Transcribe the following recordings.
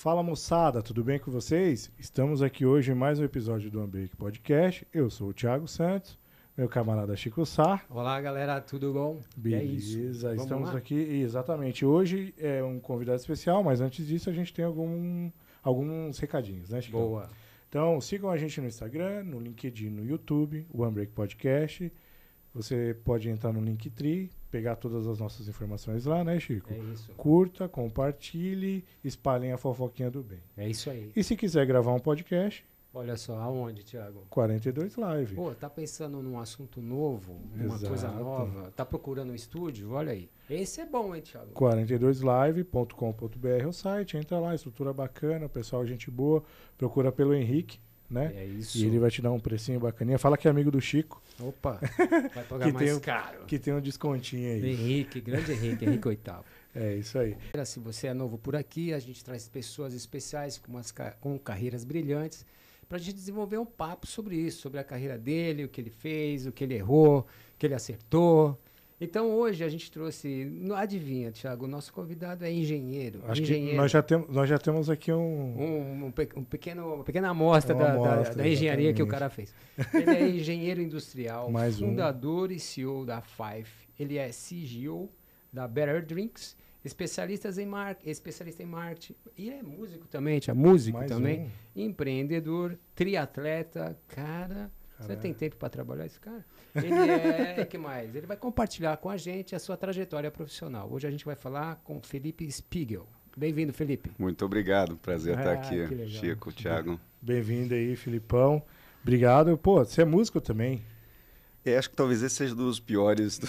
Fala moçada, tudo bem com vocês? Estamos aqui hoje em mais um episódio do Unbreak Podcast. Eu sou o Thiago Santos, meu camarada Chico Sá. Olá galera, tudo bom? É Beleza, é estamos lá? aqui exatamente. Hoje é um convidado especial, mas antes disso a gente tem algum, alguns recadinhos, né, Chico? Boa. Então sigam a gente no Instagram, no LinkedIn, no YouTube, o Unbreak Podcast. Você pode entrar no Linktree, pegar todas as nossas informações lá, né, Chico? É isso. Curta, compartilhe, espalhem a fofoquinha do bem. É isso aí. E se quiser gravar um podcast. Olha só, aonde, Tiago? 42 Live. Pô, tá pensando num assunto novo, Exato. uma coisa nova? Tá procurando um estúdio? Olha aí. Esse é bom, hein, Tiago? 42live.com.br é o site. Entra lá, estrutura bacana, pessoal, gente boa. Procura pelo Henrique, né? É isso. E ele vai te dar um precinho bacaninha. Fala que é amigo do Chico. Opa, vai pagar mais um, caro. Que tem um descontinho aí. Henrique, grande Henrique, Henrique Oitavo. É isso aí. Se você é novo por aqui, a gente traz pessoas especiais com, umas, com carreiras brilhantes para a gente desenvolver um papo sobre isso, sobre a carreira dele, o que ele fez, o que ele errou, o que ele acertou, então hoje a gente trouxe, adivinha, Tiago, o nosso convidado é engenheiro. Acho engenheiro. que nós já, temos, nós já temos aqui um... um, um, um pequeno, uma pequena amostra, uma da, amostra da, da, engenharia que o cara fez. Ele é engenheiro industrial, Mais fundador e CEO da Five. Ele é CGO da Better Drinks, especialista em mar... especialista em marketing. E é músico também, é músico Mais também. Empreendedor, triatleta, cara Caralho. Você tem tempo para trabalhar esse cara? Ele é, que mais? Ele vai compartilhar com a gente a sua trajetória profissional. Hoje a gente vai falar com Felipe Spiegel. Bem-vindo, Felipe. Muito obrigado, prazer ah, estar aqui, Chico, Thiago. Bem-vindo aí, Filipão. Obrigado. Pô, você é músico também. Eu é, acho que talvez esse seja dos piores. Do...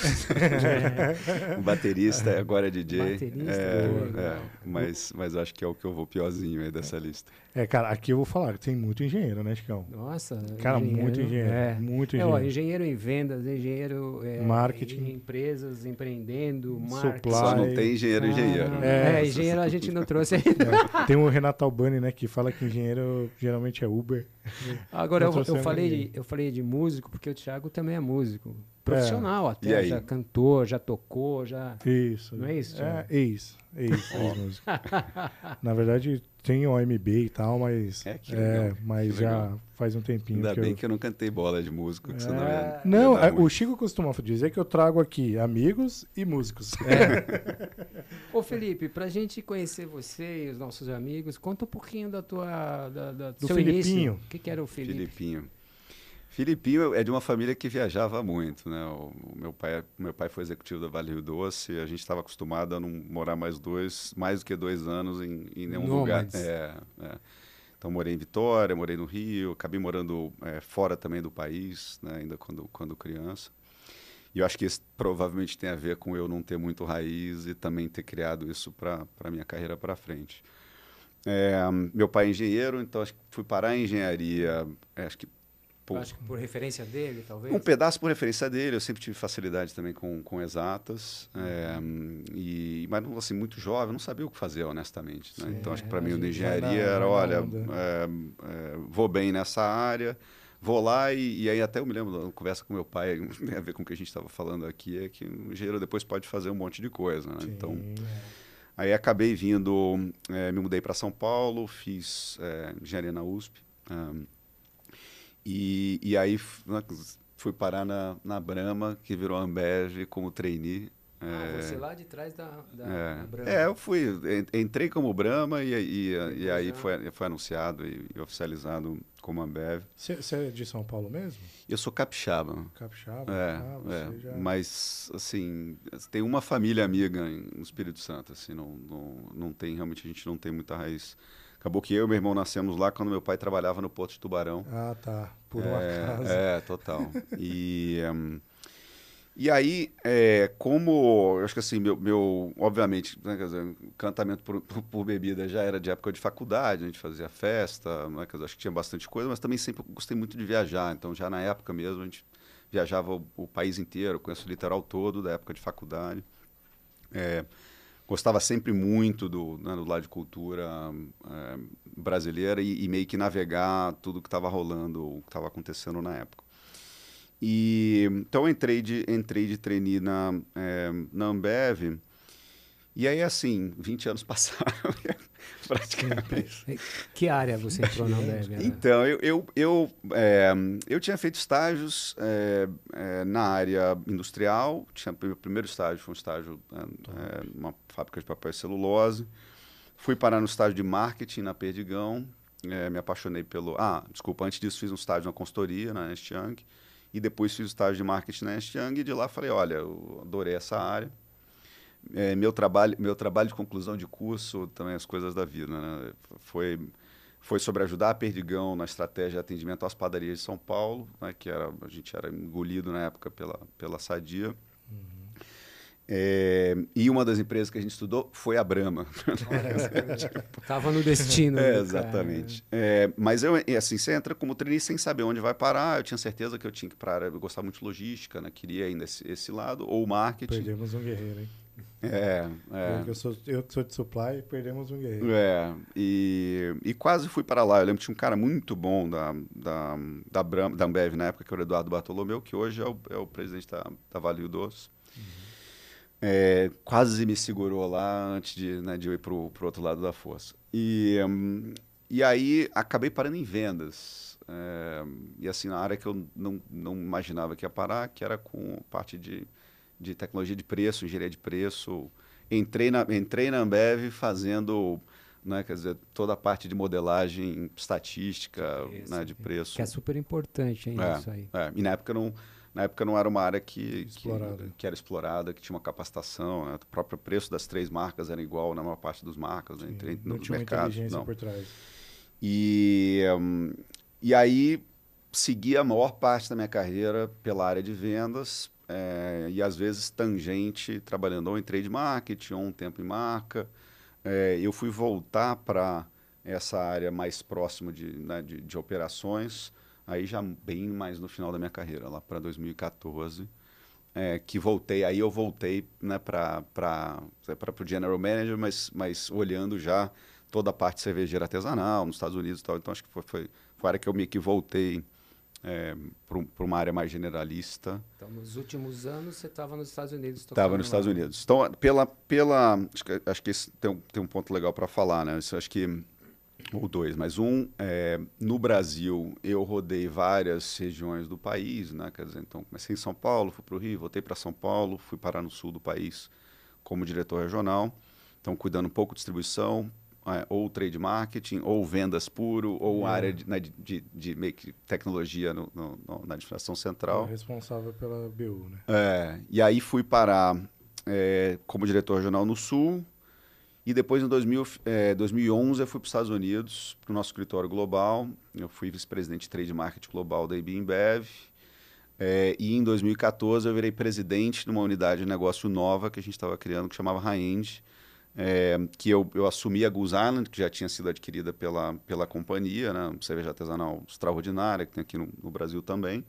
baterista, agora é DJ. Baterista, é, é, mas, mas acho que é o que eu vou piorzinho aí dessa lista. É, cara, aqui eu vou falar que tem muito engenheiro, né, Chicão? Nossa. Cara, engenheiro, muito engenheiro. É. Muito engenheiro. É, ó, engenheiro em vendas, engenheiro é, marketing. em empresas, empreendendo, marketing. Supply. Só não tem engenheiro, ah, engenheiro. Ah, é, engenheiro a gente não trouxe ainda. Tem o Renato Albani, né, que fala que engenheiro geralmente é Uber. Agora, eu, eu, falei, eu falei de músico porque o Thiago também é músico profissional é. até, já cantou, já tocou, já. Isso. Não é isso? É, é isso. É isso, é isso Na verdade, tem OMB e tal, mas. É, que é, legal, é, mas que já faz um tempinho. Ainda que bem eu... que eu não cantei bola de músico, é... senão ia, Não, é, ia o Chico costuma dizer que eu trago aqui amigos e músicos. É. Ô Felipe, pra gente conhecer você e os nossos amigos, conta um pouquinho da tua. Da, da, do seu Filipinho. O que, que era o Felipe? Filipinho. Filipinho é de uma família que viajava muito, né? O meu pai, meu pai foi executivo da Vale Rio Doce, a gente estava acostumado a não morar mais dois, mais do que dois anos em, em nenhum lugar. É, é. Então morei em Vitória, morei no Rio, acabei morando é, fora também do país, né? ainda quando, quando criança. E eu acho que isso provavelmente tem a ver com eu não ter muito raiz e também ter criado isso para a minha carreira para frente. É, meu pai é engenheiro, então acho que fui parar em engenharia, é, acho que Tipo, acho que por referência dele, talvez? Um pedaço por referência dele. Eu sempre tive facilidade também com, com exatas. É, e, mas, assim, muito jovem, não sabia o que fazer, honestamente. Né? Sim, então, acho que é, para mim, o da engenharia era, olha, é, é, vou bem nessa área, vou lá. E, e aí até eu me lembro, uma conversa com meu pai, tem a ver com o que a gente estava falando aqui, é que o engenheiro depois pode fazer um monte de coisa. Né? Sim, então... É. Aí acabei vindo, me mudei para São Paulo, fiz engenharia na USP. Um, e, e aí né, fui parar na, na Brahma, que virou Ambev como trainee. Ah, é, você lá de trás da, da, é, da Brahma. É, eu fui, entrei como Brahma e, e, e, aí foi, foi anunciado e, e oficializado como Ambev. Você é de São Paulo mesmo? Eu sou capixaba. Capixaba? É, ah, é. Já... mas assim, tem uma família amiga no Espírito Santo, assim, não, não, não tem, realmente a gente não tem muita raiz Acabou que eu e meu irmão nascemos lá quando meu pai trabalhava no Porto de Tubarão. Ah, tá. Por um é, acaso. É, total. E. Um, eh, e aí, é, como. Eu acho que assim, meu. meu obviamente, né, dizer, cantamento por, por, por, bebida já era de época de faculdade, a gente fazia festa, né, dizer, acho que tinha bastante coisa, mas também sempre gostei muito de viajar. Então, já na época mesmo, a gente viajava o, o país inteiro, conheço o litoral todo da época de faculdade. É, gostava sempre muito do, né, do lado de cultura é, brasileira e, e, meio que navegar tudo que estava rolando, o que estava acontecendo na época. E, então entrei de, entrei de trainee na, é, na Ambev. E aí, assim, 20 anos passaram, praticamente. É, é, que área você entrou na Ambev? Né? Então, eu, eu, eu, é, eu tinha feito estágios é, é, na área industrial. Tinha, meu primeiro estágio foi um estágio, fábrica de papel e celulose. Fui parar no estágio de marketing na Perdigão. É, me apaixonei pelo. Ah, desculpa, antes disso fiz um estágio na consultoria, na Ernst Young. E depois fiz o estágio de marketing na Ernst Young. E de lá falei: olha, eu adorei essa área. É, meu, trabalho, meu trabalho de conclusão de curso, também as coisas da vida, né? Foi foi sobre ajudar a Perdigão na estratégia de atendimento às padarias de São Paulo, né, que era, a gente era engolido na época pela, pela Sadia. É, e uma das empresas que a gente estudou foi a Brahma. Estava no destino. É, né, exatamente. É, mas eu, eh, assim, você entra como trainee sem saber onde vai parar. Eu tinha certeza que eu tinha que parar Eu gostava muito de logística, né? queria ainda esse, esse, lado, ou marketing. Perdemos um guerreiro, hein? É, é. Eu, sou, eu sou de supply e perdemos um guerreiro. É, e, e quase fui para lá. Eu lembro que tinha um cara muito bom da, da, da, da Ambev na época, que era o Eduardo Bartolomeu, que hoje é o, é o presidente da, da Vale do Doce é, quase me segurou lá antes de, né, de eu ir para o outro lado da força. E, hum, e aí acabei parando em vendas. É, e assim, na área que eu não, não imaginava que ia parar, que era com parte de, de tecnologia de preço, engenharia de preço. Entrei na, entrei na Ambev fazendo né, quer dizer, toda a parte de modelagem estatística Esse, né, de preço. Que é super importante, hein, é, isso aí. É. E na época não na época não era uma área que, que, que, era explorada, que tinha uma capacitação, né? o próprio preço das três marcas era igual na maior parte dos marcas, né? Sim, no, não tinha uma inteligência não. por trás. E, um, e aí segui a maior parte da minha carreira pela área de vendas é, e às vezes tangente, trabalhando ou em trade marketing ou um tempo em marca. É, eu fui voltar para essa área mais próxima de, né, de, de operações aí já bem mais no final da minha carreira, lá para 2014, é, que voltei, aí eu voltei né, para o General Manager, mas, mas olhando já toda a parte cervejeira artesanal nos Estados Unidos e tal, então acho que foi, foi, foi a área que eu meio que voltei é, para uma área mais generalista. Então, nos últimos anos, você estava nos Estados Unidos. Estava nos lá. Estados Unidos. Então, pela, pela, acho que, acho que esse tem, um, tem um ponto legal para falar, né? Isso, acho que ou dois, mas um, é, no Brasil, eu rodei várias regiões do país, né? Quer dizer, então comecei em São Paulo, fui para o Rio, voltei para São Paulo, fui parar no sul do país como diretor regional. Então, cuidando um pouco de distribuição, é, ou trade marketing, ou vendas puro, ou é. área de, né, de, de, de tecnologia no, no, no, na administração central. É responsável pela BU, né? É, e aí fui parar é, como diretor regional no Sul, e depois, em 2000, 2011, é, eu fui para os Estados Unidos, para o nosso escritório global. Eu fui vice-presidente de trade market global da IBM Bev. É, e em 2014, eu virei presidente de uma unidade de negócio nova que a gente estava criando, que chamava Raend. É, que eu, eu assumi a Goose Island, que já tinha sido adquirida pela, pela companhia, né? cerveja artesanal extraordinária, que tem aqui no, no Brasil também.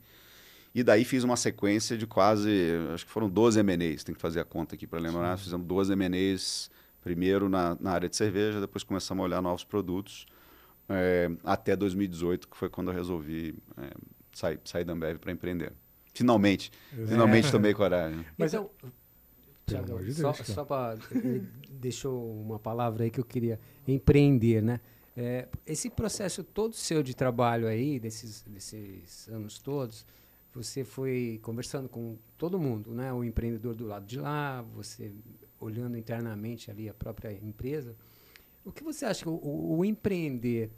E daí fiz uma sequência de quase, acho que foram 12 MNEs tem que fazer a conta aqui para lembrar, Sim. fizemos 12 M&As Primeiro na, na área de cerveja, depois começamos a olhar novos produtos. É, até 2018, que foi quando eu resolvi é, sair, sair da Ambev para empreender. Finalmente, é. finalmente tomei coragem. Então, Mas eu... Tiago, só, só para... deixou uma palavra aí que eu queria, empreender, né? É, esse processo todo seu de trabalho aí, desses, desses anos todos, você foi conversando com todo mundo, né? O empreendedor do lado de lá, você olhando internamente ali a própria empresa, o que você acha que o, o, empreender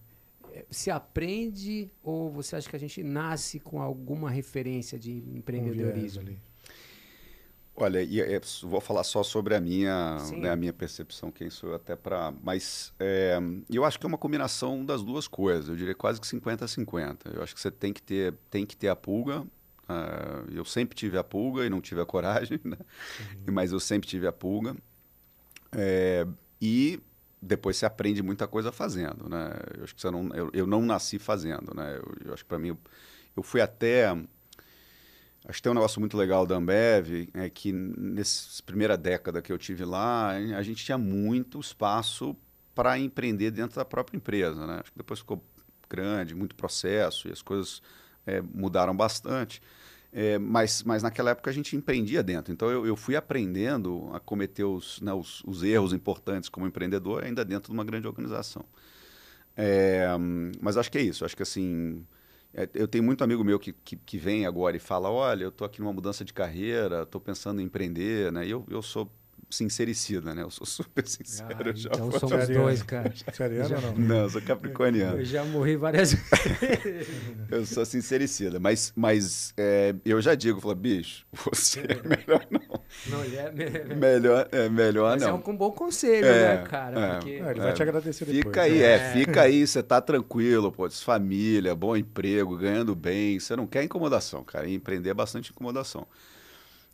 eh, se aprende ou você acha que a gente nasce com alguma referência de empreendedorismo? Um Olha, e, eh, vou falar só sobre a minha, né, a minha percepção, quem sou eu é até para. Mas é, eu acho que é uma combinação das duas coisas. Eu diria quase que 50 a 50. Eu acho que você tem que ter, tem que ter a pulga Uh, eu sempre tive a pulga e não tive a coragem, né? uhum. mas eu sempre tive a pulga. É, e depois você aprende muita coisa fazendo, né? Eu acho que não, eu, eu, não nasci fazendo, né? Eu, eu acho que para mim eu, eu, fui até acho que tem um negócio muito legal da Ambev é que nessa primeira década que eu tive lá a gente tinha muito espaço para empreender dentro da própria empresa, né? Acho que depois ficou grande, muito processo e as coisas é, mudaram bastante. É, mas, mas naquela época a gente empreendia dentro. Então eu, eu fui aprendendo a cometer os, né, os, os, erros importantes como empreendedor, ainda dentro de uma grande organização. É, mas acho que é isso. Acho que assim. É, eu tenho muito amigo meu que, que, que, vem agora e fala: olha, eu estou aqui numa mudança de carreira, estou pensando em empreender, né? E eu, eu sou sincericida, né? Eu sou super sincero. Ah, já então somos dois, cara. não? Não, eu sou capricorniano. Eu já morri várias vezes. eu sou sincericida, mas, mas é, eu já digo, falo, bicho, você é, é melhor não. Não, ele é, é. melhor. é, melhor mas é não. Mas é um bom conselho, é, né, cara? É, porque... Ele vai te agradecer depois. Fica aí, né? é, fica aí, você tá tranquilo, pô, família, bom emprego, ganhando bem, você não quer incomodação, cara, empreender é bastante incomodação.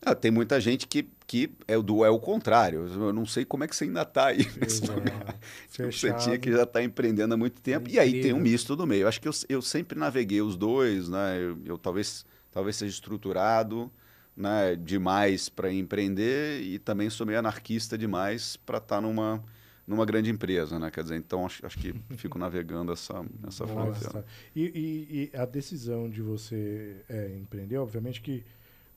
Ah, tem muita gente que, que é, do, é o contrário. Eu não sei como é que você ainda está aí. É, lugar você tinha que já está empreendendo há muito tempo. É e aí tem um misto do meio. Eu acho que eu, eu sempre naveguei os dois, né? Eu, eu talvez, talvez seja estruturado né, demais para empreender e também sou meio anarquista demais para estar tá numa numa grande empresa, né? Quer dizer, então acho, acho que fico navegando essa, essa fronteira. E, e, e, a decisão de você é, empreender, obviamente que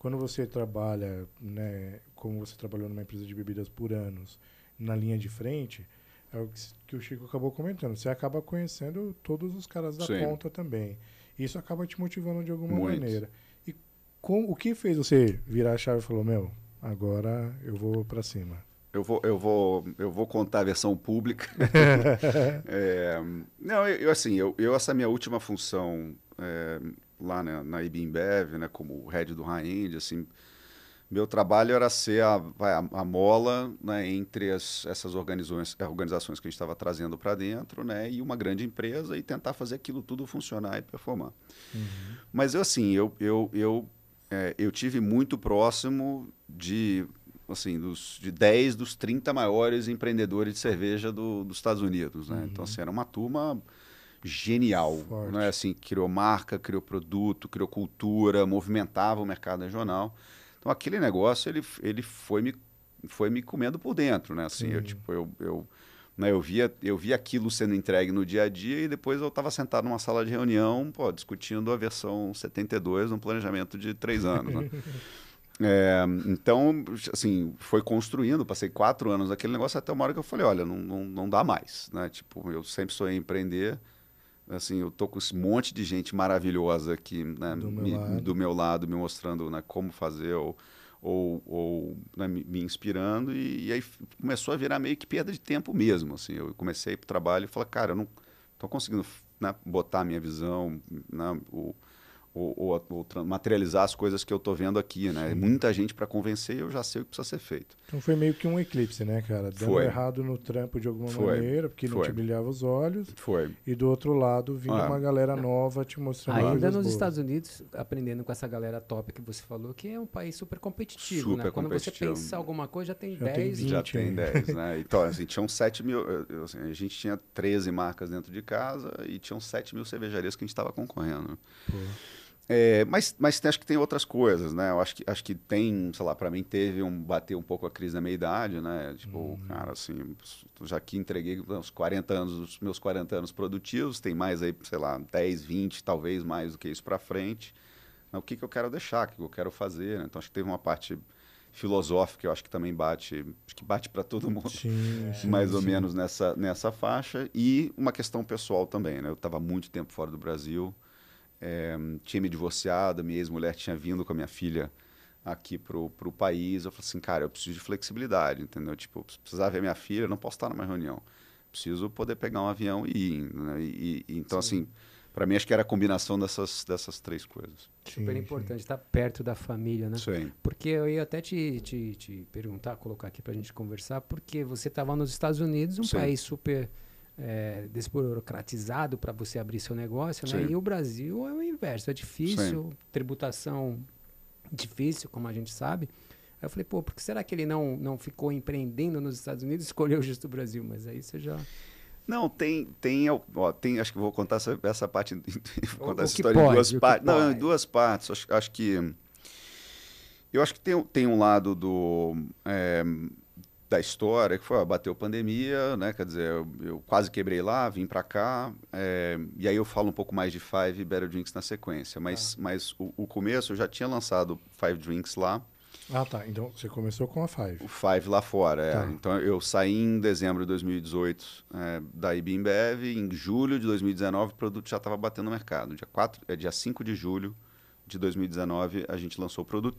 quando você trabalha, né, como você trabalhou numa empresa de bebidas por anos, na linha de frente, é o que o Chico acabou comentando. Você acaba conhecendo todos os caras da Sim. ponta também. Isso acaba te motivando de alguma Muito. maneira. E com, o que fez você virar a chave e falou, meu, agora eu vou para cima? Eu vou, eu, vou, eu vou contar a versão pública. é, não, eu, assim, eu, eu, essa é minha última função é, lá né, na IBMBev, né, como head do high-end, assim, meu trabalho era ser a, a, a mola né, entre as, essas organizações, eh, organizações que a gente estava trazendo para dentro né, e uma grande empresa e tentar fazer aquilo tudo funcionar e performar. Uhum. Mas eu, assim, eu, eu, eu, é, eu tive muito próximo de, assim, dos, de 10 dos 30 maiores empreendedores de cerveja do, dos Estados Unidos. Né? Então, uhum. Então, assim, era uma turma genial. Forte. Não é assim, criou marca, criou produto, criou cultura, movimentava o mercado regional. Então aquele negócio ele, ele foi me foi me comendo por dentro, né? Assim, Sim. eu tipo eu, eu né, eu via eu via aquilo sendo entregue no dia a dia e depois eu estava sentado numa sala de reunião, pô, discutindo a versão 72, um planejamento de três anos, né? É, então, assim, foi construindo, passei quatro anos naquele negócio até uma hora que eu falei, olha, não, não, não dá mais, né? Tipo, eu sempre sou empreender, assim, eu tô com esse monte de gente maravilhosa aqui né, do, me, meu do, meu lado, me mostrando né, como fazer ou, ou, ou né, me, inspirando e, e, aí começou a virar meio que perda de tempo mesmo, assim, eu comecei para o trabalho e falei, cara, eu não tô conseguindo né, botar a minha visão, né, o, ou, ou, ou materializar as coisas que eu estou vendo aqui, né? Sim. Muita gente para convencer, eu já sei o que precisa ser feito. Então foi meio que um eclipse, né, cara? Deu foi. errado no trampo de alguma foi. maneira, porque foi. não te brilhava os olhos. Foi. E do outro lado vinha ah. uma galera nova te mostrando Ainda nos boas. Estados Unidos, aprendendo com essa galera top que você falou, que é um país super competitivo, super né? Quando você pensa alguma coisa, já tem já 10. Tem 20, já tem 10, né? né? Então, assim, tinham 7 mil... Assim, a gente tinha 13 marcas dentro de casa e tinham 7 mil cervejarias que a gente estava concorrendo. Pô. É, mas, mas acho que tem outras coisas, né? Eu acho que, acho que tem, sei lá, para mim teve um bater um pouco a crise da meia idade, né? Tipo, hum. cara, assim, já que entreguei uns 40 anos, os meus 40 anos produtivos, tem mais aí, sei lá, 10, 20, talvez mais do que isso para frente. Né? O que, que eu quero deixar, o que eu quero fazer, né? Então acho que teve uma parte filosófica, eu acho que também bate, acho que bate para todo mundo, sim, é, sim, mais sim. ou menos nessa, nessa faixa, e uma questão pessoal também, né? Eu estava muito tempo fora do Brasil, é, tinha me divorciado, minha ex-mulher tinha vindo com a minha filha aqui pro, pro país. Eu falei assim, cara, eu preciso de flexibilidade, entendeu? Tipo, eu precisava ver minha filha, não posso estar numa reunião. Preciso poder pegar um avião e ir. Né? E, e, então, Sim. assim, para mim acho que era a combinação dessas, dessas três coisas. Super importante, estar tá perto da família, né? Sim. Porque eu ia até te, te, te perguntar, colocar aqui para a gente conversar, porque você estava nos Estados Unidos, um Sim. país super é, desburocratizado para você abrir seu negócio, né? E o Brasil é o inverso, é difícil, Sim. tributação difícil, como a gente sabe. Aí eu falei, pô, por que será que ele não, não ficou empreendendo nos Estados Unidos e escolheu justo o Brasil? Mas aí você já... Não, tem, tem, ó, tem acho que vou contar essa, essa parte, vou contar o, essa história pode, em duas partes. Não, em duas partes, acho, acho que... Eu acho que tem, tem um lado do... É, da história, que foi, ó, bateu pandemia, né? Quer dizer, eu, eu quase quebrei lá, vim para cá, é, e aí eu falo um pouco mais de Five e Better Drinks na sequência. Mas, ah. mas o, o, começo, eu já tinha lançado Five Drinks lá. Ah, tá. Então você começou com a Five. O Five lá fora, é. Tá. Então eu saí em dezembro de 2018 é, eh, da IBMBev, em julho de 2019 o produto já estava batendo no mercado. Dia, 4, é, eh, dia 5 de julho de 2019 a gente lançou o produto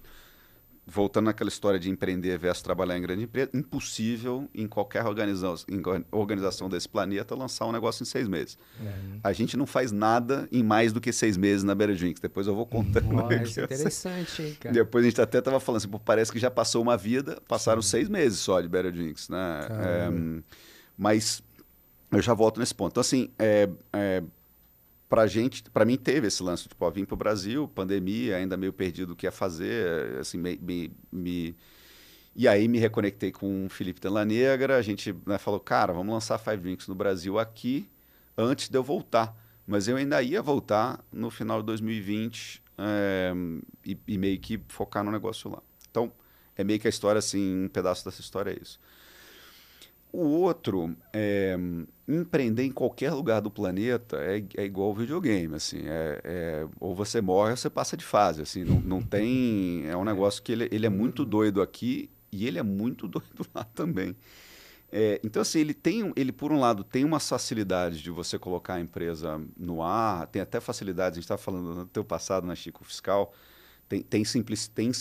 voltando àquela história de empreender versus trabalhar em grande empresa, impossível em qualquer organização, em organização desse planeta lançar um negócio em seis meses. Uhum. A gente não faz nada em mais do que seis meses na Beira Drinks. Depois eu vou contando. Uau, interessante, hein, cara? Depois a gente até estava falando assim, pô, parece que já passou uma vida, passaram Sim. seis meses só de Beira Drinks, né? É, mas eu já volto nesse ponto. Então, assim, é, é para gente, para mim teve esse lance, tipo, ó, vim para o Brasil, pandemia, ainda meio perdido o que ia fazer, assim, me, me, me... E aí me reconectei com o Felipe Tela Negra, a gente né, falou, cara, vamos lançar Five Drinks no Brasil aqui, antes de eu voltar. Mas eu ainda ia voltar no final de 2020 é, eh, e, e meio que focar no negócio lá. Então, é meio que a história, assim, um pedaço dessa história é isso. O outro, é, empreender em qualquer lugar do planeta é, é igual ao videogame, assim, é, é, ou você morre ou você passa de fase, assim, não, não tem... É um negócio que ele, ele é muito doido aqui e ele é muito doido lá também. É, então, assim, ele tem, ele por um lado tem uma facilidade de você colocar a empresa no ar, tem até facilidade a gente estava falando do teu passado na Chico Fiscal, tem, tem, simplic, tem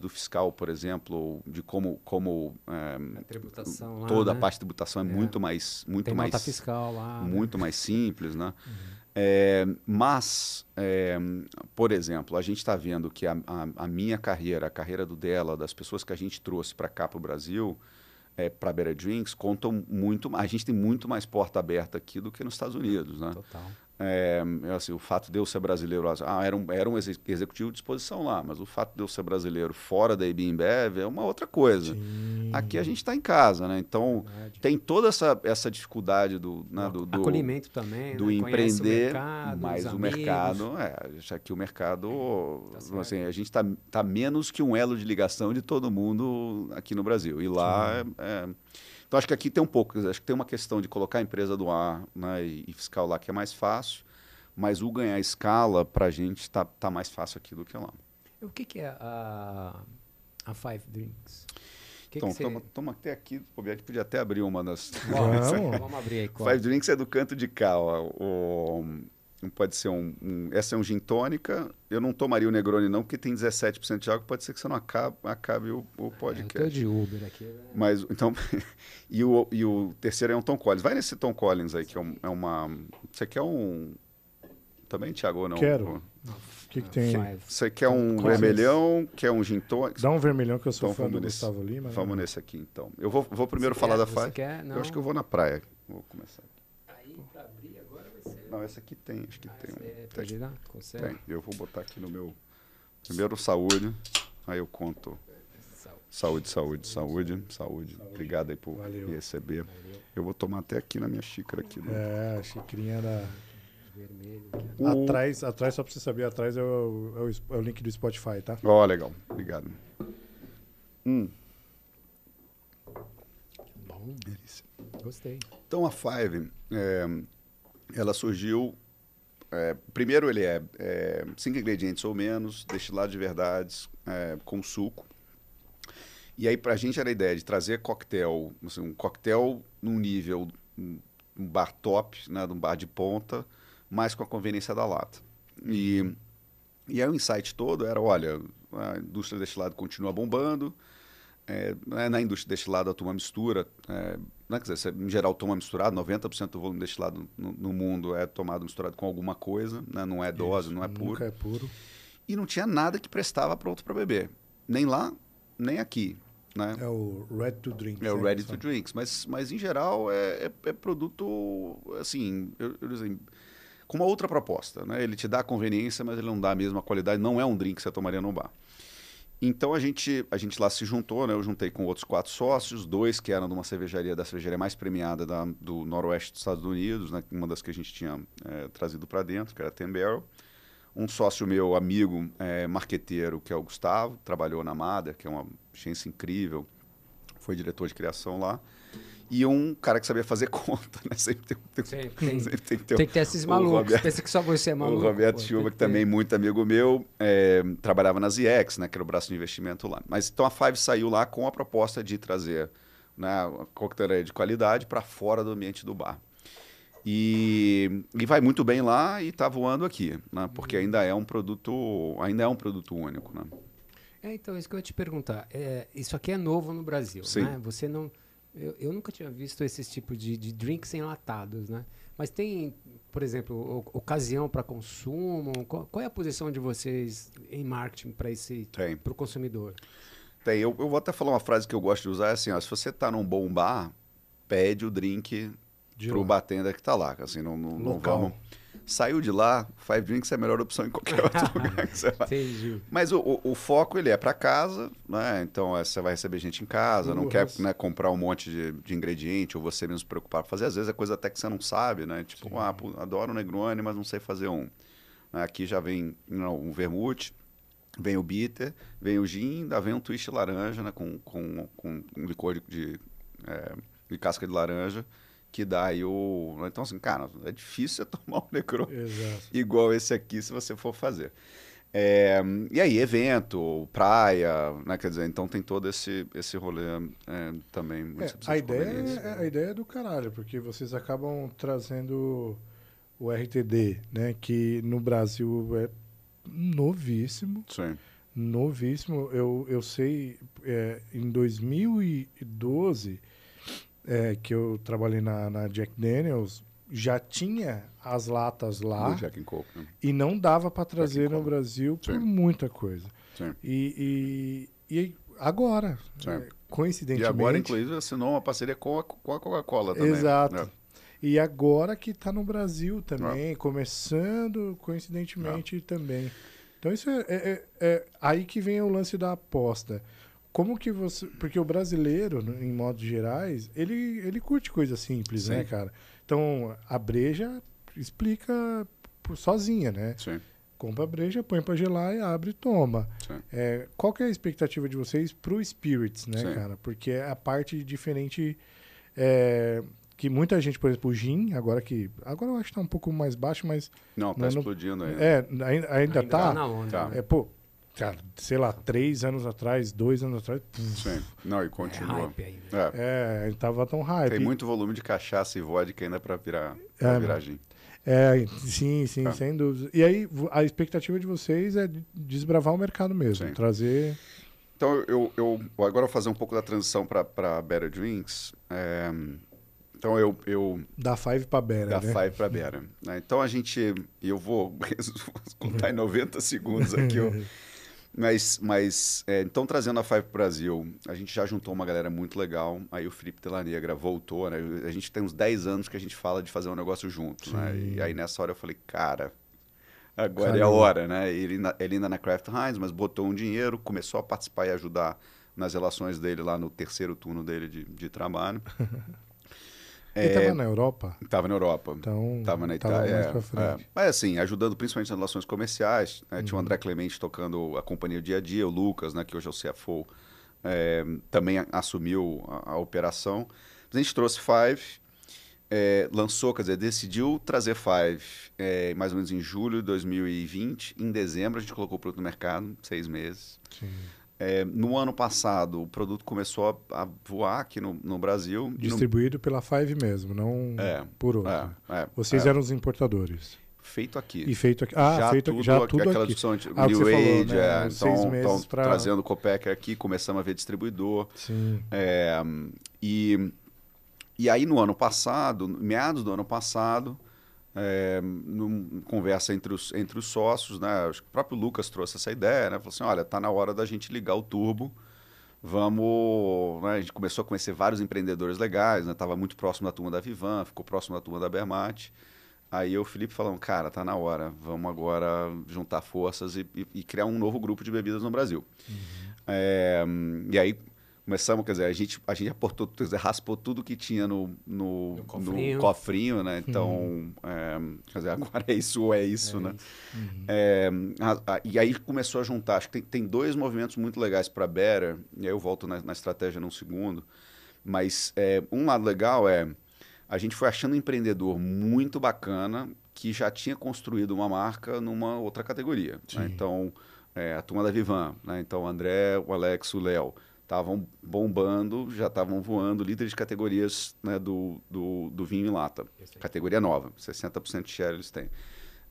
do fiscal, por exemplo, de como, como é, toda lá, a né? parte de tributação é, é, muito mais muito tem mais fiscal lá, né? muito né? mais simples, né? Uhum. É, mas, eh, por exemplo, a gente está vendo que a, a, a, minha carreira, a carreira do dela, das pessoas que a gente trouxe para cá para o Brasil, para Better Drinks, contam muito. A gente tem muito mais porta aberta aqui do que nos Estados Unidos, né? Total. É, assim, o fato de eu ser brasileiro, ah, era, um, era um executivo de exposição lá, mas o fato de eu ser brasileiro fora da IBM Bev é uma outra coisa. Sim. Aqui a gente está em casa, né? Então Verdade. tem toda essa, essa dificuldade do, né, do, do acolhimento também, né? do né? empreender, o mercado, mas é, o mercado, é, que o mercado, tá assim, a gente está tá menos que um elo de ligação de todo mundo aqui no Brasil. E lá é, é então, acho que aqui tem um pouco, acho que tem uma questão de colocar a empresa do ar né, e fiscal lá, que é mais fácil, mas o ganhar escala, para a gente, está tá mais fácil aqui do que lá. O que, que é a, a Five Drinks? Que então, que você... toma, toma, até aqui, o Bianchi é podia até abrir uma das. Vamos, vamos abrir aí. Qual? Five Drinks é do canto de cá. Ó, o, não pode ser um, um, Essa é um gin tônica. Eu não tomaria o Negroni, não, porque tem 17% de água. Pode ser que você não acabe, acabe o, o podcast. É, eu tô de Uber aqui. Né? Mas, então... e, o, e o terceiro é um Tom Collins. Vai nesse Tom Collins aí, que é, um, é uma... Você quer um... Também, Thiago, não? Quero. O que, que tem? Você quer um vermelhão, quer um gin tônica? Dá um vermelhão, que eu sou então, fã do nesse, Gustavo Lima. Né? Vamos nesse aqui, então. Eu vou, vou primeiro você falar quer, da faixa. Quer? Não. Eu acho que eu vou na praia. Vou começar. Não, essa aqui tem, acho que ah, tem. Um, né? é Consegue? Tem. Eu vou botar aqui no meu. Primeiro saúde, aí eu conto. Saúde, saúde, saúde, saúde. Obrigado aí por Valeu. me receber. Valeu. Eu vou tomar até aqui na minha xícara aqui. Né? É, a xicrinha Vermelho. O... Atrás, atrás, só pra você saber, atrás é o, é o, é o link do Spotify, tá? Ó, oh, legal. Obrigado. Hum. Bom. Delícia. Gostei. Então a Five. É, ela surgiu. É, primeiro, ele é, é, cinco ingredientes ou menos, destilado de verdades, é, com suco. E aí, para a gente, era a ideia de trazer coquetel, assim, um coquetel num nível, um bar top, né, de um bar de ponta, mas com a conveniência da lata. E, e aí, o insight todo era: olha, a indústria destilada continua bombando, é, né, na indústria destilada, a turma mistura. É, né, quer dizer, você, é, em geral toma misturado, 90% do volume destilado no, no mundo é tomado misturado com alguma coisa, né, não é dose, Isso, não é puro. Nunca é puro. E não tinha nada que prestava pronto para beber. Nem lá, nem aqui. Né? É o Ready to Drink. É o né? Ready to Drinks. Mas, mas em geral, é, é, é produto, assim, eu, eu dizer, assim, com uma outra proposta. Né? Ele te dá a conveniência, mas ele não dá a mesma qualidade. Não é um drink que você tomaria no bar. Então a gente, a gente lá se juntou, né? Eu juntei com outros quatro sócios, dois que eram de uma cervejaria, da cervejaria mais premiada da, do noroeste dos Estados Unidos, né? uma das que a gente tinha é, trazido para dentro, que era a Ten Barrel. Um sócio meu, amigo, é, marqueteiro, que é o Gustavo, trabalhou na Mada, que é uma agência incrível, foi diretor de criação lá e um cara que sabia fazer conta, né? Sempre tem, tem, sempre tem que ter, tem que ter esses malucos. Roberto, Pensa que só você é maluco. O Roberto Silva, que, também também muito amigo meu, é, trabalhava na ZX, né? Que era o braço de investimento lá. Mas então a Five saiu lá com a proposta de trazer né, uma coquetelaria de qualidade para fora do ambiente do bar. E, e vai muito bem lá e está voando aqui, né? Porque uhum. ainda é um produto, ainda é um produto único, né? É, então, isso que eu ia te perguntar. É, isso aqui é novo no Brasil, Sim. né? Você não eu, eu nunca tinha visto esses tipos de, de drinks enlatados, né? Mas tem, por exemplo, o, ocasião para consumo? Qual, qual, é a posição de vocês em marketing para esse para o consumidor? Tem. Eu, eu vou até falar uma frase que eu gosto de usar, é assim, ó, se você está num bom bar, pede o drink para o batenda que está lá. Assim, não, não, não vamos Saiu de lá, Five Drinks é a melhor opção em qualquer outro lugar que você vai. Entendi. Mas o, o, o foco, ele é para casa, né? Então, é, você vai receber gente em casa, não quer né, comprar um monte de, de ingrediente ou você mesmo se preocupar fazer. Às vezes é coisa até que você não sabe, né? Tipo, Sim. ah, pô, adoro o Negroni, mas não sei fazer um. Né? Aqui já vem não, né, um vermute, vem o bitter, vem o gin, ainda vem um twist laranja, né? Com, com, com um licor de, de, é, de casca de laranja que dá aí o. Né? Então, assim, cara, é difícil você tomar um necro Exato. igual esse aqui se você for fazer. É, e aí, evento, praia, né? Quer dizer, então tem todo esse, esse rolê é, também. é, a, ideia é, né? a ideia é do caralho, porque vocês acabam trazendo o RTD, né? Que no Brasil é novíssimo. Sim. Novíssimo. Eu, eu sei, é, em 2012 é, que eu trabalhei na, na, Jack Daniels, já tinha as latas lá. Coke, né? E não dava para trazer no Coke. Brasil Sim. por muita coisa. Sim. E, e, e agora, Sim. É, coincidentemente. E agora, inclusive, assinou uma parceria com a, com a Coca-Cola também. Exato. Né? E agora que está no Brasil também, é. começando coincidentemente é. também. Então isso é, é, é, é aí que vem o lance da aposta. Como que você. Porque o brasileiro, né, em modos gerais, ele, ele curte coisa simples, né, Sim. né, cara? Então, a breja explica por, sozinha, né? Sim. Compra a breja, põe para gelar e abre e toma. É, qual que é a expectativa de vocês pro Spirits, né, Sim. cara? Porque é a parte diferente. É, que muita gente, por exemplo, o gin, agora que. Agora eu acho que tá um pouco mais baixo, mas. Não, tá não, é explodindo ainda. É, ainda, ainda, ainda tá. tá na onda. Tá. Né? É, pô, cara, sei lá, três anos atrás, dois anos atrás. Puf, Sim. Não, e é continua. É, é. é ele tava tão hype. Tem muito volume de cachaça e vodka ainda para virar é, viragem. É, sim, sim, é. sem dúvida. E aí, a expectativa de vocês é desbravar o mercado mesmo, sim. trazer. Então, eu, eu agora vou fazer um pouco da transição para Better Drinks. É, então, eu. eu da Five para Better. Da né? Five para Better. Né? Então, a gente. Eu vou contar em 90 segundos aqui. Eu, Mas, mas é, então, trazendo a Five Brasil, a gente já juntou uma galera muito legal. Aí o Felipe Negra voltou, né? A gente tem uns 10 anos que a gente fala de fazer um negócio junto, Sim. né? E aí nessa hora eu falei, cara, agora Caramba. é a hora, né? Ele, ele ainda na Kraft Heinz, mas botou um dinheiro, começou a participar e ajudar nas relações dele lá no terceiro turno dele de, de trabalho. Ele estava é, na Europa? Estava na Europa. Então, estava na Itália. É, é. Mas assim, ajudando principalmente nas relações comerciais. Né? Uhum. Tinha o uhum. André Clemente tocando a companhia dia a dia, o Lucas, né, que hoje é o CFO, é, também assumiu a, a, operação. A gente trouxe Five, é, lançou, quer dizer, decidiu trazer Five mais ou menos em julho de 2020. Em dezembro a gente colocou o produto no mercado, seis meses. Sim. É, no ano passado, o produto começou a, a voar aqui no, no Brasil. Distribuído no... pela Five mesmo, não é, por outro. É, é Vocês é. eram os importadores. Feito aqui. E feito aqui. Ah, já feito tudo, já tudo aquela aqui. discussão de ah, New Age, falou, né? É, então, seis meses pra... trazendo o Copec aqui, começamos a ver distribuidor. Sim. e, e aí no ano passado, meados do ano passado, é, numa conversa entre os, entre os sócios, né? Acho que o próprio Lucas trouxe essa ideia, né? Falou assim, olha, tá na hora da gente ligar o turbo, vamos... Né? A gente começou a conhecer vários empreendedores legais, né? Tava muito próximo da turma da Vivan, ficou próximo da turma da Bermate. Aí eu e o Felipe falamos, cara, tá na hora, vamos agora juntar forças e, e, e criar um novo grupo de bebidas no Brasil. Uhum. É, e aí começamos, quer dizer, a gente, a gente aportou, quer dizer, raspou tudo que tinha no, no, no, cofrinho. no cofrinho. né? Então, uhum. é, quer dizer, agora é isso ou é isso, é né? Isso. Uhum. É, a, a, e aí começou a juntar. Acho que tem, tem dois movimentos muito legais para Better, e aí eu volto na, na estratégia num segundo. Mas é, um lado legal é a gente foi achando um empreendedor muito bacana que já tinha construído uma marca numa outra categoria. Né? Então, é, a turma da Vivan, né? então o André, o Alex, o Léo estavam bombando, já estavam voando, líderes de categorias né, do, do, do, vinho em lata. Categoria nova, 60% de share eles têm.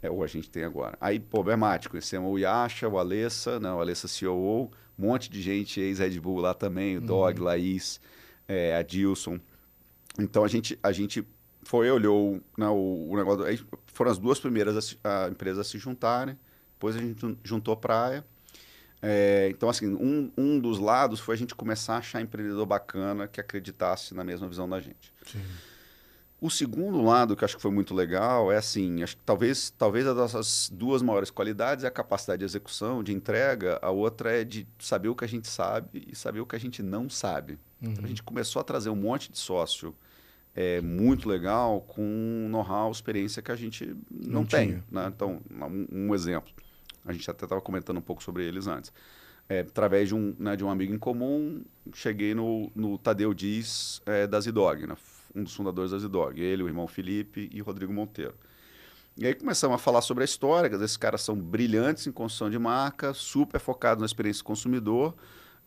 É, ou a gente tem agora. Aí, problemático, é esse é o Yasha, o Alessa, não, né, o Alessa COO, um monte de gente ex-Red Bull lá também, o uhum. Dog, Laís, é, a Dilson. Então, a gente, a gente foi, olhou né, o, o negócio... Aí foram as duas primeiras a, a empresas a se juntarem, depois a gente juntou a praia, é, então, assim, um, um dos lados foi a gente começar a achar empreendedor bacana que acreditasse na mesma visão da gente. Sim. O segundo lado, que acho que foi muito legal, é assim, acho que talvez, talvez as nossas duas maiores qualidades é a capacidade de execução, de entrega, a outra é de saber o que a gente sabe e saber o que a gente não sabe. Uhum. Então, a gente começou a trazer um monte de sócio é, muito legal com know-how, experiência que a gente não, não tem. Né? Então, um, um exemplo. A gente até estava comentando um pouco sobre eles antes. É, através de um, né, de um amigo em comum, cheguei no, no Tadeu Diz é, da Zidog, né, um dos fundadores da Zidog. Ele, o irmão Felipe e Rodrigo Monteiro. E aí começamos a falar sobre a história, que esses caras são brilhantes em construção de marca, super focados na experiência do consumidor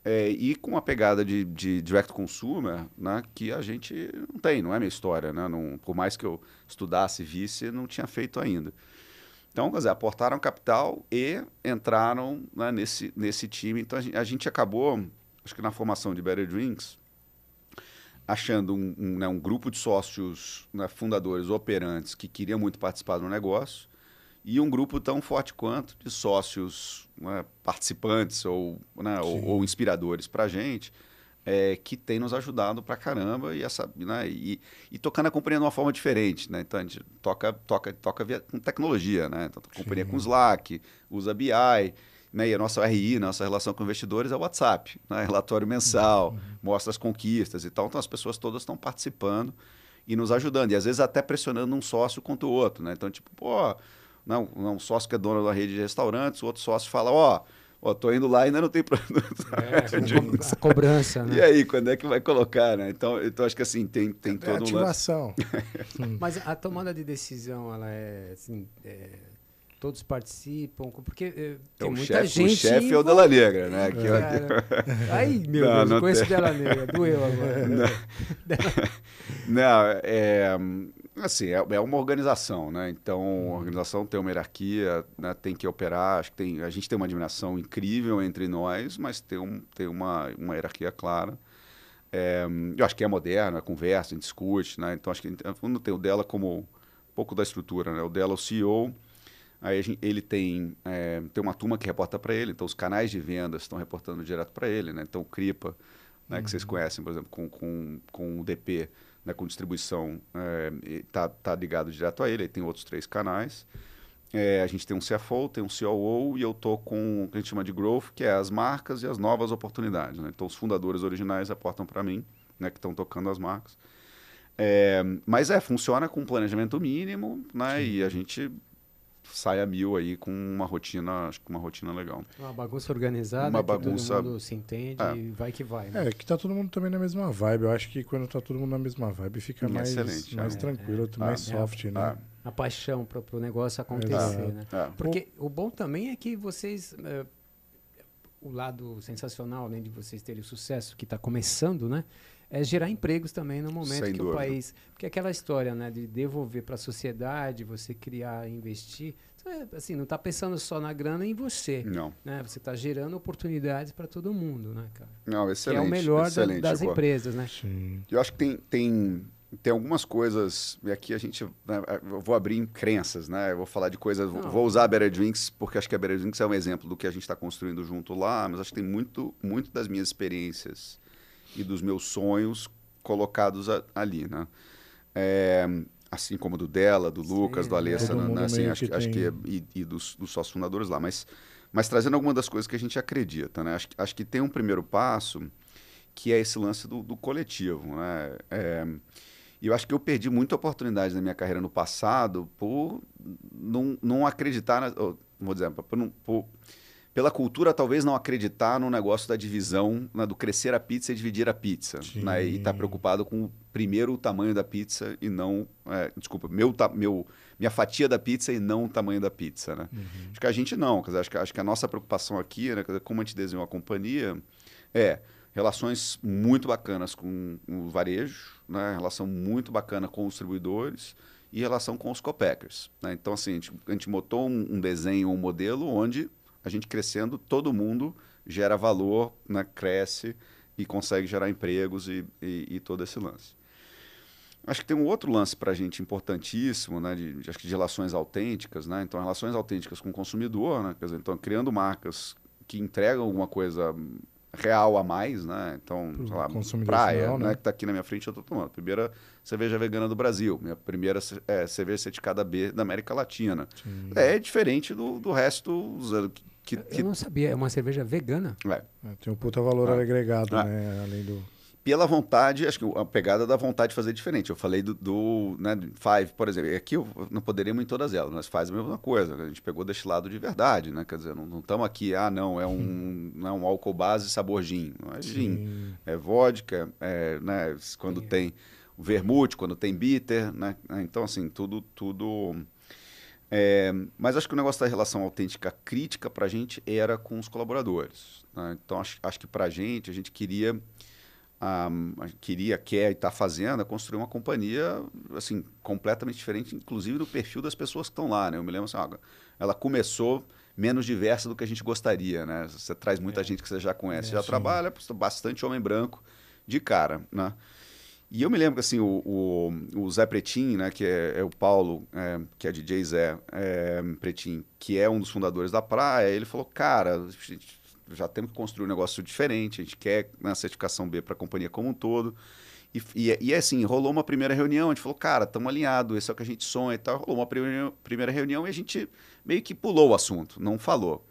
é, e com uma pegada de, de direct consumer né, que a gente não tem, não é minha história. Né? Não, por mais que eu estudasse, visse, não tinha feito ainda. Então, quer dizer, aportaram capital e entraram né, nesse, nesse time. Então, a gente, acabou, acho que na formação de Better Drinks, achando um, um, né, um grupo de sócios né, fundadores operantes que queriam muito participar do negócio e um grupo tão forte quanto de sócios né, participantes ou, né, ou, ou inspiradores para a gente, é, que tem nos ajudado pra caramba e, essa, né, e, e, tocando a companhia de uma forma diferente, né? Então a gente toca, toca, toca via, com tecnologia, né? Então a companhia Sim. com Slack, usa BI, né? E a nossa RI, né? nossa relação com investidores é o WhatsApp, né? relatório mensal, uhum. mostra as conquistas e tal. Então as pessoas todas estão participando e nos ajudando. E às vezes até pressionando um sócio contra o outro, né? Então, tipo, pô, não, um sócio que é dono da rede de restaurantes, o outro sócio fala, ó. Oh, Ó, tô indo lá e ainda não tem produto. É, tipo, a cobrança, né? E aí, quando é que vai colocar, né? Então, então acho que assim, tem, tem é todo ativação. um Mas a tomada de decisão, ela é, assim, é todos participam, porque é, tem muita chefe, gente. O chefe é o Dela Negra, né? É. Ai, meu não, Deus, não conheço tem... Dela Negra, doeu agora. Não, não é, Assim, é, é uma organização, né? Então, a uhum. organização tem uma hierarquia, né? tem que operar. Acho que tem, a gente tem uma admiração incrível entre nós, mas tem, um, tem uma, uma hierarquia clara. É, eu acho que é moderno, é conversa, a gente discute, né? Então, acho que gente tem o dela como um pouco da estrutura, né? O dela, é o CEO, aí gente, ele tem, é, tem uma turma que reporta para ele, então os canais de vendas estão reportando direto para ele, né? Então, o CRIPA, né, uhum. que vocês uhum. conhecem, por exemplo, com, com, com o DP, né, com distribuição está eh, é, tá ligado direto a ele. Aí tem outros três canais. É, a gente tem um CFO, tem um COO e eu estou com o que a gente chama de growth, que é as marcas e as novas oportunidades. Né? Então, os fundadores originais aportam para mim, né, que estão tocando as marcas. É, mas é, funciona com planejamento mínimo, né? E a gente saia mil aí com uma rotina, acho que uma rotina legal. Uma bagunça organizada, uma bagunça... todo mundo se entende é. e vai que vai. Né? É, que tá todo mundo também na mesma vibe. Eu acho que quando tá todo mundo na mesma vibe, fica hum, mais, mais é. tranquilo, é. mais é. soft, né? A paixão para o negócio acontecer, né? É. Porque o bom também é que vocês... Eh, o lado sensacional, além de vocês terem o sucesso que está começando, né? é gerar empregos também no momento Sem que dúvida. o país. Porque aquela história né, de devolver para a sociedade, você criar, investir, você, assim, não está pensando só na grana e em você. Não. Né? Você está gerando oportunidades para todo mundo, né, cara? Não, excelente. Que é o melhor da, das empresas, né? Sim. Eu acho que tem, tem, tem algumas coisas, e aqui a gente. Né, eu vou abrir em crenças, né? Eu vou falar de coisas. Não. Vou usar a Better Drinks, porque acho que a Better Drinks é um exemplo do que a gente está construindo junto lá, mas acho que tem muito, muito das minhas experiências e dos meus sonhos colocados a, ali, né? É, assim como do dela, do Lucas, Sim, do Alessandro, né? né? assim, acho que, acho que é, e, e, dos, dos sócios fundadores lá, mas, mas trazendo alguma das coisas que a gente acredita, né? Acho, acho que tem um primeiro passo que é esse lance do, do coletivo, né? É, e eu acho que eu perdi muita oportunidade na minha carreira no passado por não, não acreditar, na, vou dizer, por, por pela cultura, talvez não acreditar no negócio da divisão, né, do crescer a pizza e dividir a pizza. Né, e estar tá preocupado com, primeiro, o tamanho da pizza e não. É, desculpa, meu, ta, meu, minha fatia da pizza e não o tamanho da pizza. Né? Uhum. Acho que a gente não. Dizer, acho, que, acho que a nossa preocupação aqui, né, como a gente desenhou a companhia, é relações muito bacanas com o varejo, né, relação muito bacana com os distribuidores e relação com os copackers. Né? Então, assim, a gente, a gente botou um, um desenho, um modelo onde a gente crescendo, todo mundo gera valor, né, cresce e consegue gerar empregos e, e, e todo esse lance. Acho que tem um outro lance para a gente importantíssimo, né, de, de, acho que de relações autênticas, né? Então, relações autênticas com o consumidor, né? Quer dizer, então, criando marcas que entregam alguma coisa real a mais, né? Então, sei lá, praia, né? né? Que está aqui na minha frente, eu tô tomando. Primeira cerveja vegana do Brasil, minha primeira é, cerveja certificada B da América Latina. Sim. É diferente do, do resto que, que... Eu não sabia, é uma cerveja vegana. É. é. Tem um puta valor ah. agregado, ah. né? Além do pela vontade, acho que a pegada da vontade de fazer diferente. Eu falei do, do né, Five, por exemplo. Aqui eu não poderíamos em todas elas, mas faz é a mesma coisa. A gente pegou deste lado de verdade, né? Quer dizer, não estamos aqui, ah, não, é um, não né, um álcool base sabor gin. Não é gin, Sim. é vodka, é, né, quando Sim. É. tem vermute, quando tem bitter, né? Então, assim, tudo, tudo é, mas acho que o negócio da relação autêntica crítica para a gente era com os colaboradores. Né? Então, acho, acho que para a gente, a gente queria, queria quer e está fazendo, é construir uma companhia assim completamente diferente, inclusive do perfil das pessoas que estão lá. Né? Eu me lembro assim, ah, ela começou menos diversa do que a gente gostaria. Né? Você traz muita é. gente que você já conhece, é, já sim. trabalha, bastante homem branco de cara. Né? E eu me lembro que assim, o, o, o Zé Pretim, né, que é, é o Paulo, é, que é DJ Zé é, Pretim, que é um dos fundadores da praia, ele falou: cara, a gente já temos que construir um negócio diferente, a gente quer né, a certificação B para a companhia como um todo. E, e, e, assim, rolou uma primeira reunião, a gente falou, cara, estamos alinhados, esse é o que a gente sonha e tal. Rolou uma primeira, primeira reunião e a gente meio que pulou o assunto, não falou.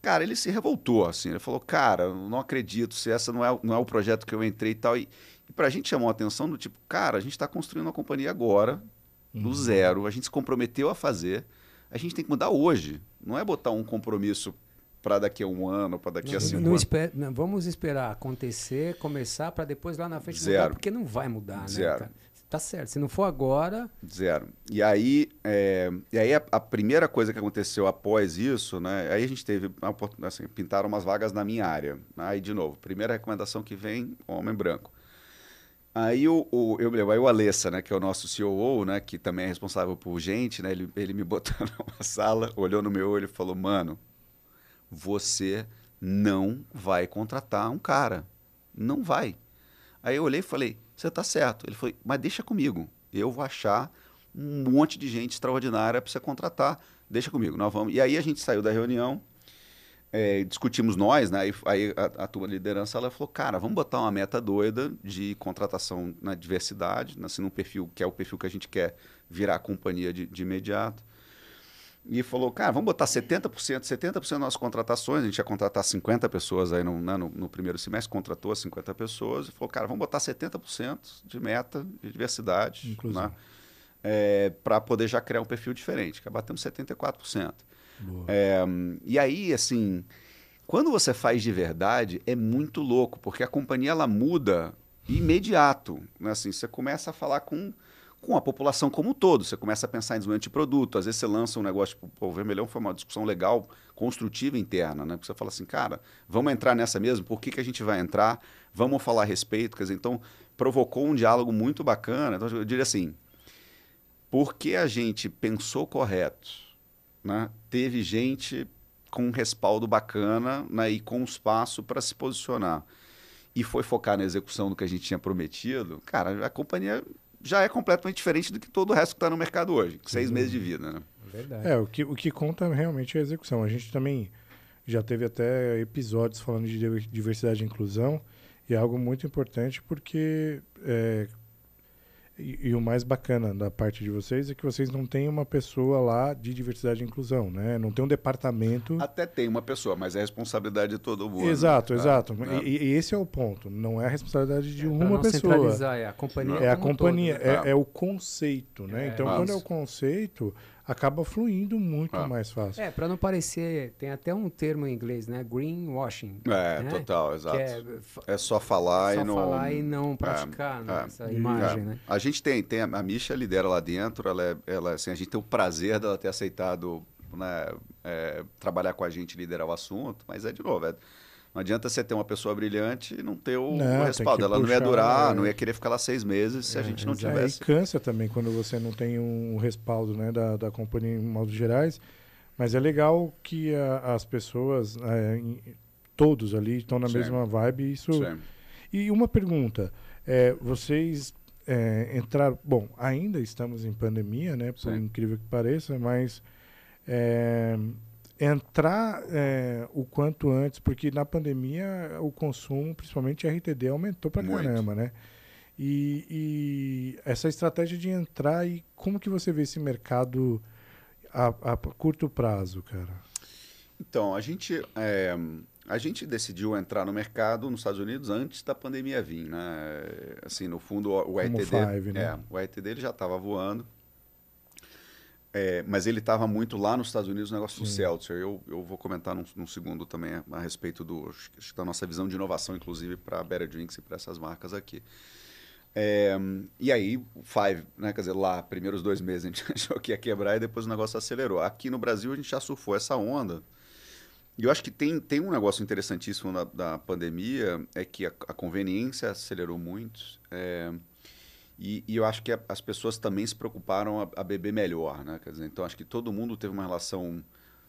Cara, ele se revoltou, assim, ele falou, cara, não acredito, se essa não é, não é o projeto que eu entrei e tal. E, para a gente chamou a atenção do tipo, cara, a gente está construindo uma companhia agora, uhum. do zero, a gente se comprometeu a fazer, a gente tem que mudar hoje. Não é botar um compromisso para daqui a um ano, para daqui não, a cinco não anos. Esper, não, vamos esperar acontecer, começar, para depois lá na frente zero. mudar, porque não vai mudar, né, zero. né? Cara? Tá certo, se não for agora. Zero. E aí, é, e aí a, a, primeira coisa que aconteceu após isso, né? Aí a gente teve assim, pintaram umas vagas na minha área. Aí, de novo, primeira recomendação que vem, homem branco. Aí o, o, eu me lembro, aí o Alessa, né, que é o nosso CEO, né, que também é responsável por gente, né, ele, ele me botou numa sala, olhou no meu olho e falou, mano, você não vai contratar um cara, não vai. Aí eu olhei e falei, você tá certo. Ele falou, mas deixa comigo, eu vou achar um monte de gente extraordinária para você contratar, deixa comigo, nós vamos. E aí a gente saiu da reunião, é, discutimos nós, né? Aí, a, a, tua liderança ela falou, cara, vamos botar uma meta doida de contratação na diversidade, assim, né? um perfil que é o perfil que a gente quer virar a companhia de, de imediato. E falou, cara, vamos botar 70%, 70% das nossas contratações, a gente ia contratar 50 pessoas aí no, né, no, no primeiro semestre, contratou 50 pessoas, e falou, cara, vamos botar 70% de meta de diversidade, né? é, para poder já criar um perfil diferente, que batemos 74%. É, e aí, assim, quando você faz de verdade, é muito louco, porque a companhia ela muda imediato. Né? Assim, você começa a falar com, com a população como um todo, você começa a pensar em desenvolvimento de produto, às vezes você lança um negócio, tipo, o Vermelhão foi uma discussão legal, construtiva interna, né? Porque você fala assim, cara, vamos entrar nessa mesmo? Por que, que a gente vai entrar? Vamos falar a respeito? Quer dizer, então, provocou um diálogo muito bacana. Então, eu diria assim, porque a gente pensou correto, né, teve gente com um respaldo bacana né, e com um espaço para se posicionar e foi focar na execução do que a gente tinha prometido, cara, a companhia já é completamente diferente do que todo o resto que está no mercado hoje, seis uhum. meses de vida, né? É verdade. É, o que, o que conta realmente é a execução. A gente também já teve até episódios falando de diversidade e inclusão, e é algo muito importante porque é, e, e, o mais bacana da parte de vocês é que vocês não têm uma pessoa lá de diversidade e inclusão, né? Não tem um departamento. Até tem uma pessoa, mas é a responsabilidade de todo mundo. Exato, né? exato. É. E, e, esse é o ponto. Não é a responsabilidade de é, uma não pessoa. é a companhia. É a companhia, todo, né? é, tá. é, o conceito, né? É, então, quando é o conceito, acaba fluindo muito é. mais fácil. É, para não parecer, tem até um termo em inglês, né? Greenwashing. É, né? total, exato. É, é, só falar só e não. falar e não é, praticar é, né? é, essa imagem, é. né? A gente tem, tem a, Misha lidera lá dentro, ela, ela assim, a gente tem o prazer dela ter aceitado né, trabalhar com a gente liderar o assunto, mas é de novo, é não adianta você ter uma pessoa brilhante e não ter o, não, o respaldo. Ela puxar, não ia durar, é... não ia querer ficar lá seis meses se é, a gente não tivesse. É, cansa também quando você não tem um respaldo né, da, da companhia em modos gerais. Mas é legal que a, as pessoas, é, todos ali, estão na Sim. mesma vibe. Isso... Sim. E uma pergunta. É, vocês é, entrar. Bom, ainda estamos em pandemia, né? Por Sim. incrível que pareça, mas é, entrar é, o quanto antes, porque na pandemia o consumo, principalmente RTD, aumentou para caramba, né? E, e, essa estratégia de entrar e como que você vê esse mercado a, a curto prazo, cara? Então, a gente, é, a gente decidiu entrar no mercado nos Estados Unidos antes da pandemia vir, né? Assim, no fundo, o, RTD, né? é, o RTD ele já estava voando, é, mas ele estava muito lá nos Estados Unidos, o negócio do Sim. Seltzer. Eu, eu vou comentar num, num, segundo também a respeito do, da nossa visão de inovação, inclusive para a Better Drinks e para essas marcas aqui. É, e aí, o Five, né? Quer dizer, lá, primeiros dois meses a gente achou que ia quebrar e depois o negócio acelerou. Aqui no Brasil a gente já surfou essa onda. E eu acho que tem, tem um negócio interessantíssimo da, da pandemia, é que a, a conveniência acelerou muito. É, e, e eu acho que a, as pessoas também se preocuparam a, a, beber melhor, né? Quer dizer, então acho que todo mundo teve uma relação.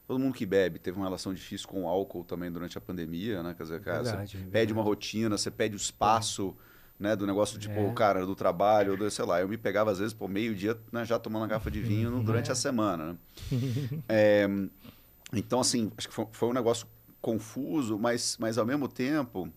Todo mundo que bebe teve uma relação difícil com o álcool também durante a pandemia, né? Quer dizer, cara, verdade, você verdade. pede uma rotina, você pede o espaço. É. Né, do negócio, tipo, é. cara, do trabalho, do, sei lá. Eu me pegava, às vezes, por meio-dia, né, já tomando uma garrafa de vinho no, durante é. a semana. Né? é, então, assim, acho que foi, foi um negócio confuso, mas, mas ao mesmo tempo,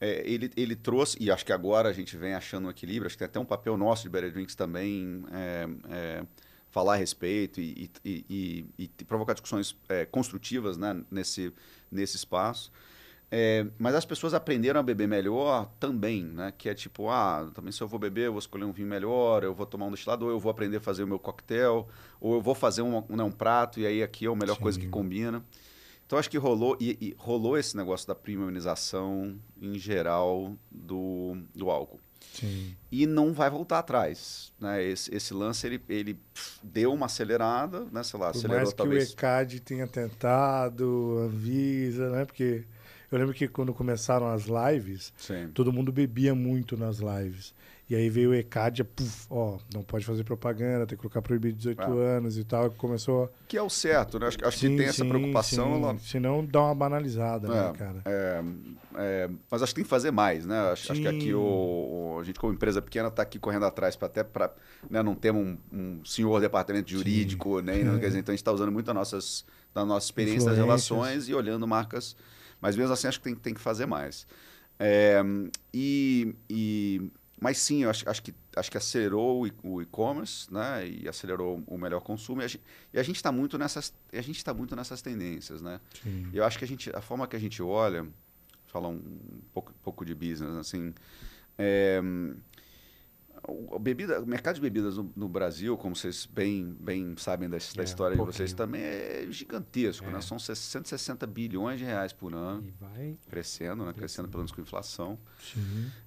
é, ele, ele trouxe, e acho que agora a gente vem achando um equilíbrio, acho que tem até um papel nosso de Better Drinks também é, é falar a respeito e, e, e, e provocar discussões é, construtivas né, nesse, nesse espaço. É, mas as pessoas aprenderam a beber melhor também, né? Que é tipo, ah, também se eu vou beber, eu vou escolher um vinho melhor, eu vou tomar um destilador, eu vou aprender a fazer o meu coquetel, ou eu vou fazer um, né, um prato, e aí aqui é a melhor Sim. coisa que combina. Então acho que rolou e, e rolou esse negócio da premiumização em geral do, do álcool. Sim. E não vai voltar atrás. Né? Esse, esse lance ele, ele deu uma acelerada, né? Sei lá, Por acelerou mais que talvez. o ECAD tenha tentado, avisa, né? Porque eu lembro que quando começaram as lives, Sim. todo mundo bebia muito nas lives. E aí veio o ECAD, puf, ó, não pode fazer propaganda, tem que colocar proibido 18 é. anos e tal, que começou... Que é o certo, né? Acho, acho sim, que tem sim, essa preocupação. Sim. Ela... Senão dá uma banalizada, né, é, né, cara? É, é, mas acho que tem que fazer mais, né? Acho, acho que aqui o, o, a gente, como empresa pequena, está aqui correndo atrás para até para... Né, não ter um, um senhor departamento jurídico, né? então a gente está usando muito a, nossas, da nossa experiência das relações e olhando marcas... Mas mesmo assim, acho que tem, tem que fazer mais. É, e, e mas sim, eu acho, acho, que, acho que acelerou o e-commerce, né? E acelerou o melhor consumo. E a gente está muito nessas, a gente está muito nessas tendências, né? Sim. Eu acho que a gente, a forma que a gente olha, falar um, pouco, pouco de business, assim, é, o, bebida, o mercado de bebidas no, no, Brasil, como vocês bem, bem sabem da, da é, história um de vocês também, é gigantesco. É. Né? São 160 bilhões de reais por ano. E vai crescendo, né? crescendo pelo menos com inflação.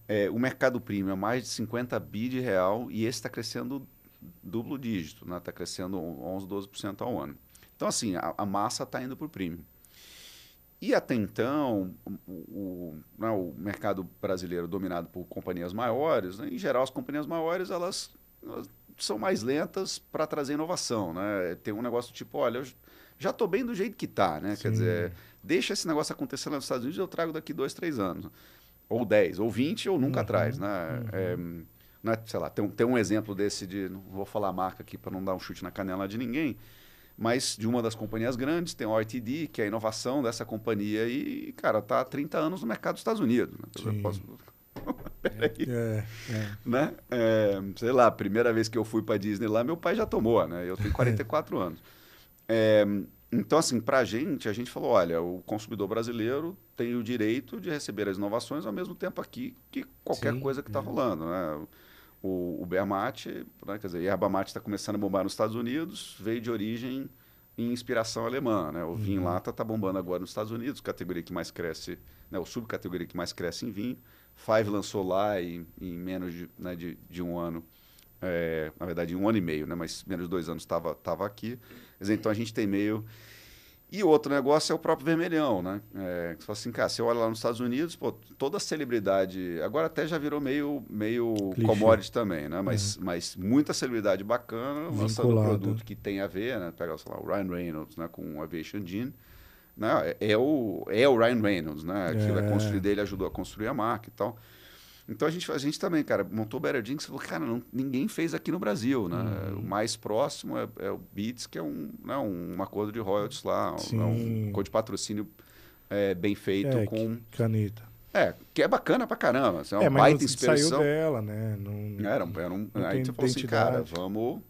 É, o mercado premium é mais de 50 bi de real e esse está crescendo duplo dígito. Está né? Tá crescendo 11, 12% ao ano. Então, assim, a, a massa está indo para o premium. E até então, o, o, né, o mercado brasileiro dominado por companhias maiores, né? em geral, as companhias maiores elas, elas são mais lentas para trazer inovação. Né? Tem um negócio tipo: olha, eu já estou bem do jeito que está. Né? Quer dizer, deixa esse negócio acontecer lá nos Estados Unidos eu trago daqui dois, três anos. Ou dez, ou vinte, ou nunca uhum. traz. Né? Uhum. É, né? Sei lá, tem, tem um exemplo desse de. Não vou falar a marca aqui para não dar um chute na canela de ninguém mas de uma das companhias grandes, tem o RTD, que é a inovação dessa companhia e, cara, tá há 30 anos no mercado dos Estados Unidos. Né? Posso... Peraí. É, é, é. Né? É, sei lá, primeira vez que eu fui para Disney lá, meu pai já tomou, né? Eu tenho 44 anos. É, então, assim, para a gente, a gente falou, olha, o consumidor brasileiro tem o direito de receber as inovações ao mesmo tempo aqui que qualquer Sim, coisa que está é. rolando, né? O, o Bermate, né, quer dizer, erva mate está começando a bombar nos Estados Unidos, veio de origem em inspiração alemã. Né? O vinho uhum. lata está tá bombando agora nos Estados Unidos, categoria que mais cresce, né, o subcategoria que mais cresce em vinho. Five lançou lá em menos de, né, de, de um ano, é, na verdade, em um ano e meio, né, mas menos de dois anos estava tava aqui. Quer dizer, então a gente tem meio e outro negócio é o próprio vermelhão, né? É, você fala assim, cara, você olha lá nos Estados Unidos, pô, toda celebridade. Agora até já virou meio, meio commodity também, né? Mas, é. mas muita celebridade bacana, lançando um produto que tem a ver, né? Pega, sei lá, o Ryan Reynolds né? com o Aviation Gene. Né? É, é o, é o Ryan Reynolds, né? Aquilo é. a é. construir ele ajudou a construir a marca e tal. Então a gente, a gente também, cara, montou o Better Jinx e falou, cara, não, ninguém fez aqui no Brasil, né? Uhum. O mais próximo é, é, o Beats, que é um, né, um, um acordo de royalties lá, é Sim. um acordo de patrocínio é, bem feito é, com. Caneta. É, que é bacana pra caramba. Assim, é uma é, mas baita inspiração. saiu dela, né? Não, era, era um, não aí você falou assim, cara, vamos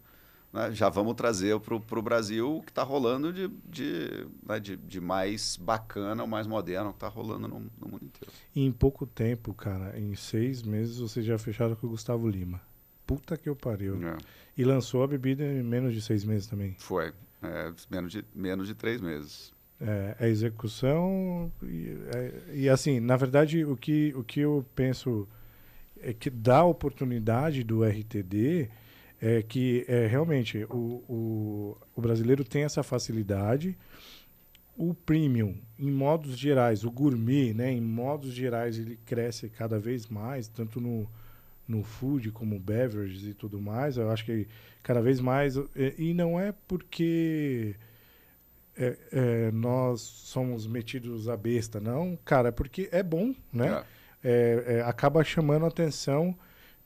né, já vamos trazer para o Brasil o que está rolando de, de, né, de, de, mais bacana, o mais moderno, o que está rolando no, no, mundo inteiro. Em pouco tempo, cara, em seis meses, vocês já fecharam com o Gustavo Lima. Puta que eu pariu. É. E lançou a bebida em menos de seis meses também. Foi. É, menos, de, menos de três meses. É, a é execução e, é, e, assim, na verdade, o que, o que eu penso é que dá oportunidade do RTD é que é, realmente o, o, o brasileiro tem essa facilidade. O premium, em modos gerais, o gourmet, né, em modos gerais, ele cresce cada vez mais, tanto no, no food como beverages e tudo mais. Eu acho que cada vez mais. É, e, não é porque é, é, nós somos metidos à besta, não, cara, é porque é bom, né? É. é, é acaba chamando atenção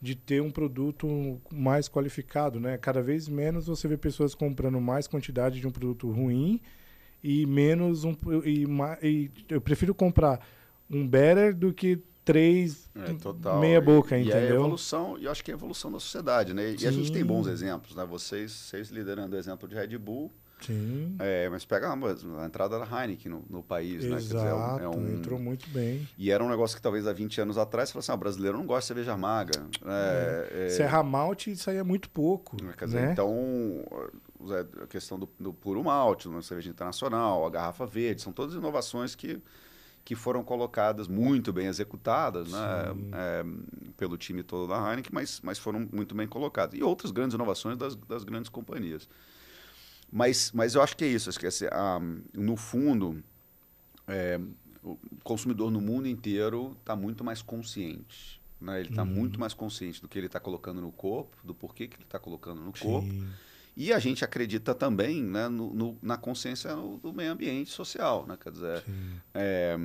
de ter um produto mais qualificado, né? Cada vez menos você vê pessoas comprando mais quantidade de um produto ruim e menos um e, e eu prefiro comprar um better do que três é, meia boca, e, é entendeu? E a evolução, eu acho que é a evolução da sociedade, né? E Sim. a gente tem bons exemplos, né? Vocês, vocês liderando o exemplo de Red Bull, Sim. É, mas pega a entrada da Heineken no, no país, né? É Exato, né? Dizer, é, um, entrou muito bem. E era um negócio que talvez há 20 anos atrás você falou assim: ah, brasileiro não gosta de cerveja maga. É, é. é, Serra Malte saía muito pouco. Quer dizer, né? então a questão do, do puro malte, uma cerveja internacional, a garrafa verde, são todas inovações que, que foram colocadas muito bem executadas né? É, pelo time todo da Heineken, mas, mas foram muito bem colocadas. E outras grandes inovações das, das grandes companhias. Mas, mas eu acho que é isso. Esquece, ah, no fundo, é, o consumidor no mundo inteiro está muito mais consciente. Né? Ele está uhum. muito mais consciente do que ele está colocando no corpo, do porquê que ele está colocando no corpo. E a gente acredita também né, no, no, na consciência do meio ambiente social. Né? Quer dizer, é,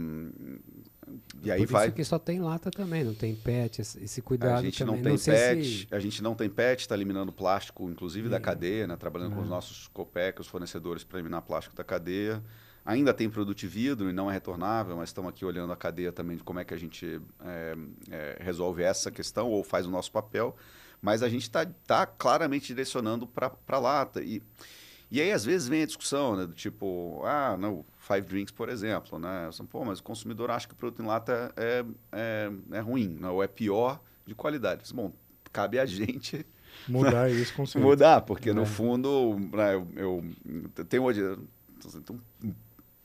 e aí Por vai. Isso que só tem lata também, não tem PET, esse cuidado a gente também. Não tem não PET, se... A gente não tem PET, está eliminando plástico, inclusive é. da cadeia, né? trabalhando com os é. nossos COPEC, os fornecedores para eliminar plástico da cadeia. Ainda tem produto vidro e não é retornável, mas estamos aqui olhando a cadeia também de como é que a gente é, é, resolve essa questão ou faz o nosso papel. Mas a gente está tá claramente direcionando para a lata. E e aí, às vezes, vem a discussão, né? Do tipo, ah, não, Five Drinks, por exemplo, né? falo, Pô, mas o consumidor acha que o produto em lata é, é, é ruim, não, né, ou é pior de qualidade. Falo, Bom, cabe a gente... Mudar né, isso, com certeza. Mudar, porque, é. no fundo, né, eu, eu, tenho hoje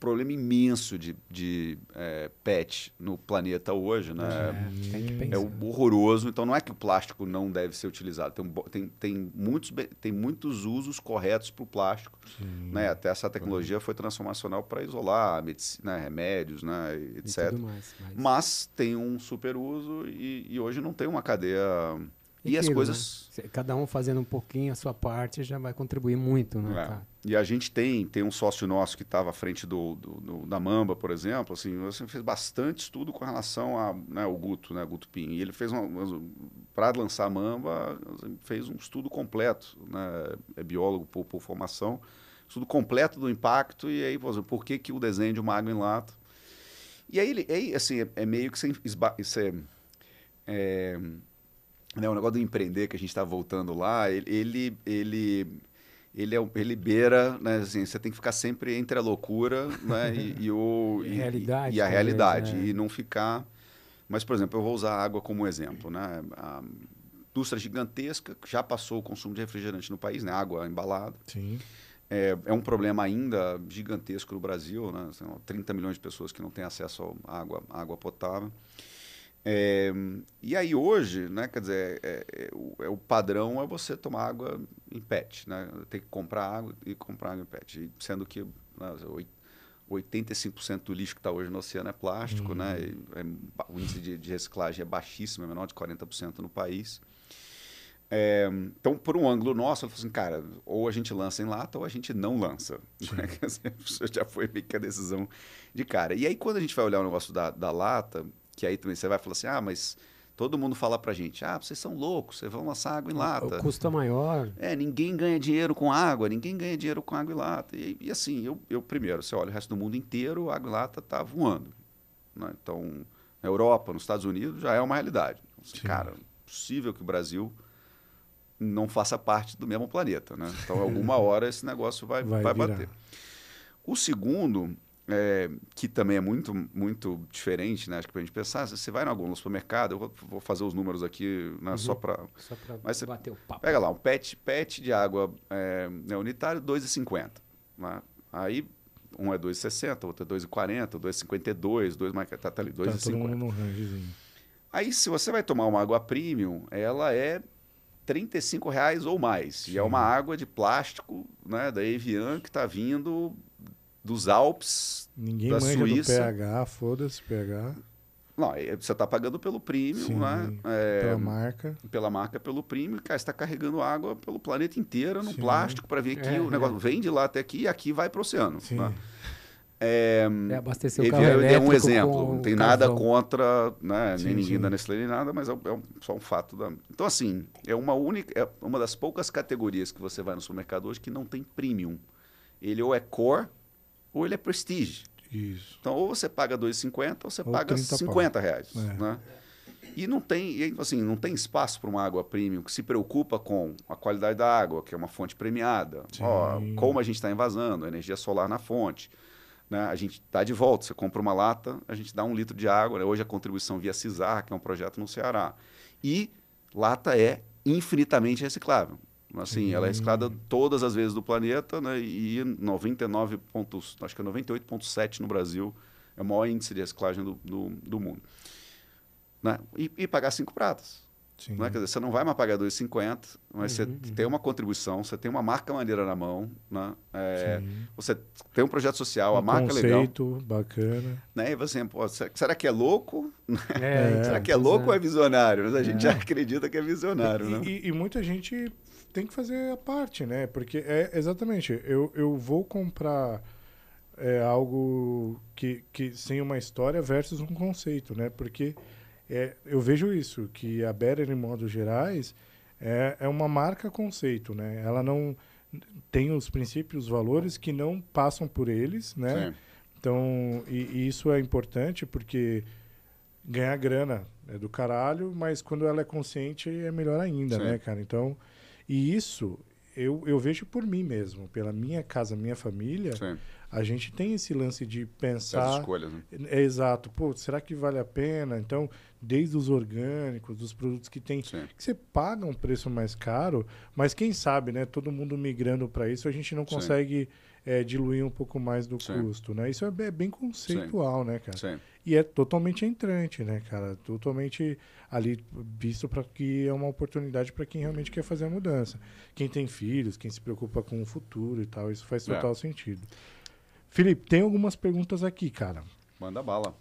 problema imenso de, de é, PET no planeta hoje, né? É, hum. é horroroso. Então não é que o plástico não deve ser utilizado. Tem, tem, tem, muitos, tem muitos usos corretos para o plástico. Né? Até essa tecnologia foi transformacional para isolar medicina, né? remédios, né? etc. Mais, mas... mas... tem um super uso e, e hoje não tem uma cadeia e, as né? coisas. Né? Cada um fazendo um pouquinho a sua parte já vai contribuir muito, né? É. E a gente tem, tem um sócio nosso que estava à frente do, do, do, da Mamba, por exemplo, assim, você fez bastante estudo com relação ao né, Guto, né, Guto Pin. E ele fez para lançar a Mamba, assim, fez um estudo completo, né? É biólogo por, por formação, estudo completo do impacto e aí, por, exemplo, assim, por que que o desenho de uma água em lata? E aí, ele, aí assim, é, é meio que você, esba, você é, é né, o negócio do empreender que a gente está voltando lá, ele, ele, ele ele, é, ele beira, né? Assim, você tem que ficar sempre entre a loucura né, e, e, o, e, realidade, e, a realidade. Né. E não ficar. Mas, por exemplo, eu vou usar a água como exemplo. Né? A indústria gigantesca já passou o consumo de refrigerante no país, né? água embalada. Sim. É, é um problema ainda gigantesco no Brasil, né? 30 milhões de pessoas que não têm acesso à água, à água potável. É, e aí hoje, né, quer dizer, é, é, é o, é o, padrão é você tomar água em PET, né? Tem que comprar água e comprar água em PET, e sendo que né, 85% do lixo que está hoje no oceano é plástico, né? uhum. né? o índice de, de, reciclagem é baixíssimo, é menor de 40% no país. É, então, por um ângulo nosso, eu falo assim, cara, ou a gente lança em lata ou a gente não lança. Né? já foi meio que a decisão de cara. E aí, quando a gente vai olhar o negócio da, da lata, que aí também você vai falar assim, ah, mas todo mundo fala pra gente, ah, vocês são loucos, vocês vão lançar água em lata. O custo é maior. É, ninguém ganha dinheiro com água, ninguém ganha dinheiro com água em lata. E, e assim, eu, eu primeiro, você olha o resto do mundo inteiro, a água em lata tá voando. Né? Então, na Europa, nos Estados Unidos, já é uma realidade. Então, cara, possível que o Brasil não faça parte do mesmo planeta. Né? Então, alguma hora esse negócio vai, vai, vai bater. O segundo é, que também é muito, muito diferente, né? Acho que pra gente pensar, você vai em algum supermercado, eu vou fazer os números aqui né? uhum. só para. Só para bater o papo. Pega lá, um pet, pet de água é, né, unitário, 2,50. Né? Aí um é 2,60, outro é 2,40, 2,52, 2 mais. Tá, tá ali, 2,50. Tá Aí, se você vai tomar uma água premium, ela é 35 reais ou mais. Sim. E é uma água de plástico né, da Evian que está vindo dos Alpes, Ninguém da Suíça. Do PH, foda-se PH. Não, é, você está pagando pelo premium, né? É, pela marca. Pela marca, pelo premium. Cara, você está carregando água pelo planeta inteiro, no Sim. plástico, para ver aqui. É, o negócio é. vem de lá até aqui e aqui vai para o oceano. Sim. Né? É, é, abastecer o carro é, é um exemplo. Não tem nada contra né, sim, nem ninguém da Nestlé nem nada, mas é, é um, só um fato. Da... Então, assim, é uma única, é uma das poucas categorias que você vai no supermercado hoje que não tem premium. Ele ou é core, ou ele é prestige. Isso. Então, ou você paga 2,50 ou você ou paga 50 pau. reais. É. Né? E não tem, assim, não tem espaço para uma água premium que se preocupa com a qualidade da água, que é uma fonte premiada. Ó, como a gente está invasando, energia solar na fonte. Né? A gente está de volta. Você compra uma lata, a gente dá um litro de água. Né? Hoje a contribuição via CISAR, que é um projeto no Ceará. E lata é infinitamente reciclável. Assim, ela é escalada hum. todas as vezes do planeta, né? E 99 pontos, acho que é 98,7 no Brasil é o maior índice de reciclagem do, do, do mundo. Né? E, e, pagar cinco pratas. Sim. Né? Quer dizer, você não vai mais pagar 2,50, mas uhum, você uhum. tem uhum. uma contribuição, você tem uma marca maneira na mão, né? É, você tem um projeto social, um a marca conceito é legal. conceito bacana. Né? E você, pô, será que é louco? É, será que é louco é. ou é visionário? Mas a gente já é. acredita que é visionário. E, né? e, e muita gente tem que fazer a parte, né? Porque é exatamente, eu, eu vou comprar é, algo que, que sem uma história versus um conceito, né? Porque é, eu vejo isso, que a Better, em modos gerais, é, é uma marca conceito, né? Ela não tem os princípios, os valores que não passam por eles, né? Sim. Então, e, e isso é importante porque ganhar grana é do caralho, mas quando ela é consciente é melhor ainda, Sim. né, cara? Então, e isso eu, eu vejo por mim mesmo, pela minha casa, minha família. Sim. A gente tem esse lance de pensar. As escolhas, né? É, é exato. Pô, será que vale a pena? Então, desde os orgânicos, dos produtos que tem, que você paga um preço mais caro, mas quem sabe, né? Todo mundo migrando para isso, a gente não consegue Sim é, diluir um pouco mais do Sim. custo, né? Isso é, bem conceitual, Sim. né, cara? Sim. E é totalmente entrante, né, cara? Totalmente ali visto para que é uma oportunidade para quem realmente quer fazer a mudança. Quem tem filhos, quem se preocupa com o futuro e tal, isso faz é. total é. sentido. Felipe, tem algumas perguntas aqui, cara. Manda bala.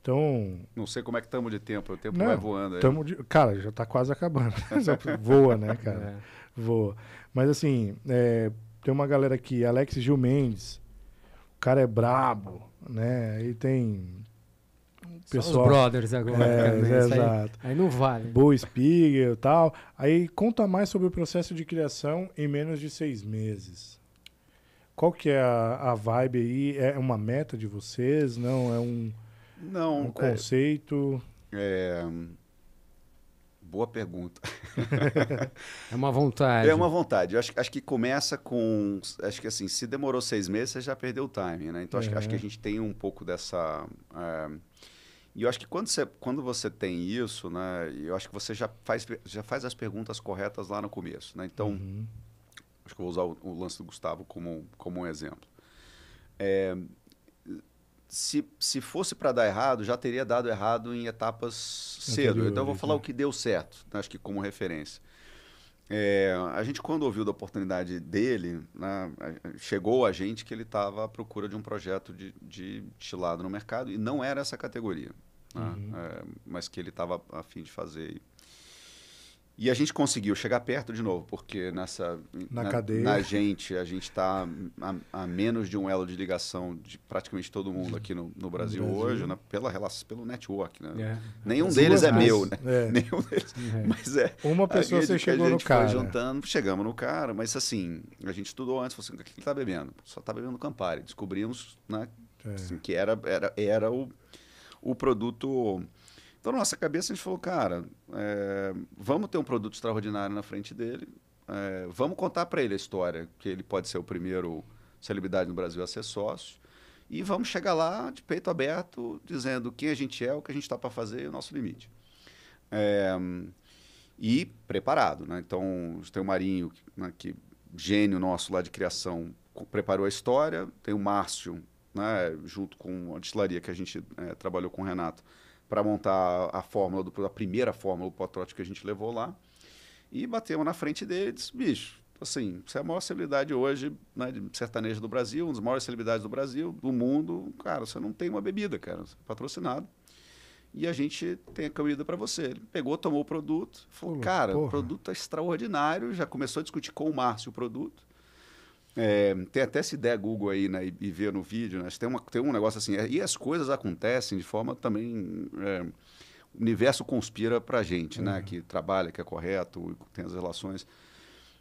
Então. Não sei como é que estamos de tempo, o tempo não, vai voando aí. Tamo de, cara, já está quase acabando. Voa, né, cara? É. Voa. Mas assim, é, tem uma galera aqui, Alex Gil Mendes. O cara é brabo, né? E tem. Pessoal, os brothers agora. É, é, exato. Aí, aí, não vale. Boa Spiegel e tal. Aí conta mais sobre o processo de criação em menos de seis meses. Qual que é a, a vibe aí? É uma meta de vocês? Não, é um, não, um é conceito? É, é Boa pergunta. é uma vontade. É uma vontade. Eu acho, acho que começa com. Acho que assim, se demorou seis meses, você já perdeu o time, né? Então é. acho, acho, que a uhum. gente tem um pouco dessa. É... E eu acho que quando você, quando você tem isso, né? Eu acho que você já faz, já faz as perguntas corretas lá no começo, né? Então, uhum. acho que eu vou usar o, o, lance do Gustavo como, como um exemplo. É, se, se fosse para dar errado, já teria dado errado em etapas cedo. Então, eu vou falar o que deu certo, né, acho que como referência. É, a gente, quando ouviu da oportunidade dele, né, chegou a gente que ele estava à procura de um projeto de, de no mercado, e não era essa categoria, né, uhum. é, mas que ele estava a fim de fazer e a gente conseguiu chegar perto de novo, porque nessa na, na cadeia na gente a gente está a, a, menos de um elo de ligação de praticamente todo mundo aqui no, no Brasil, hoje, né? pela relação pelo network, né? É. Nenhum deles é meu, né? É. Nenhum deles, é. mas é. Uma pessoa você chegou no cara. juntando, chegamos no cara, mas assim a gente estudou antes, falou assim, o que ele está bebendo? Só está bebendo Campari. Descobrimos, né? É. Assim, que era era era o o produto então, na nossa cabeça, a gente falou, cara, é, vamos ter um produto extraordinário na frente dele, é, vamos contar para ele a história, que ele pode ser o primeiro celebridade no Brasil a ser sócio, e vamos chegar lá de peito aberto, dizendo quem a gente é, o que a gente está para fazer e o nosso limite. É, e preparado, né? Então, tem o Marinho, né, que gênio nosso lá de criação, preparou a história, tem o Márcio, né, junto com a destilaria que a gente trabalhou com o Renato, para montar a fórmula, do, a primeira fórmula, o protótipo que a gente levou lá. E batemos na frente dele e disse, bicho, assim, você é a maior celebridade hoje né, de sertanejo do Brasil, uma das maiores celebridades do Brasil, do mundo. Cara, você não tem uma bebida, cara, você é patrocinado. E a gente tem a comida para você. Ele pegou, tomou o produto, falou, Pula, cara, porra. o produto é extraordinário. Já começou a discutir com o Márcio o produto. É, tem até se der Google aí né, e, e ver no vídeo, né, tem, uma, tem um negócio assim. É, e as coisas acontecem de forma também. É, o universo conspira para a gente, né, uhum. né? Que trabalha, que é correto, tem as relações.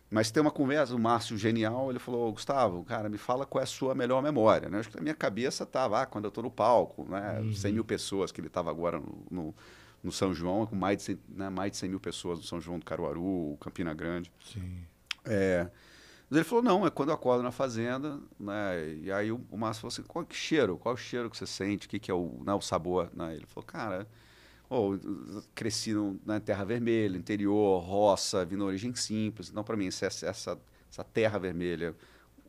Mas tem uma conversa, o Márcio Genial, ele falou, Gustavo, cara, me fala qual é a sua melhor memória, né? Acho que na minha cabeça estava, ah, quando eu estou no palco, né? Uhum. 100 mil pessoas, que ele estava agora no, no, no, São João, com mais de, 100, né? mais de 100 mil pessoas no São João do Caruaru, Campina Grande. Sim. É... Mas ele falou, não, é quando eu acordo na fazenda, né? E aí o, o Márcio falou assim, qual que cheiro? Qual o cheiro que você sente? O que, que é o, né, o sabor? Né? Ele falou, cara, ou oh, cresci na terra vermelha, interior, roça, vim na origem simples. Então, para mim, essa, essa, essa terra vermelha,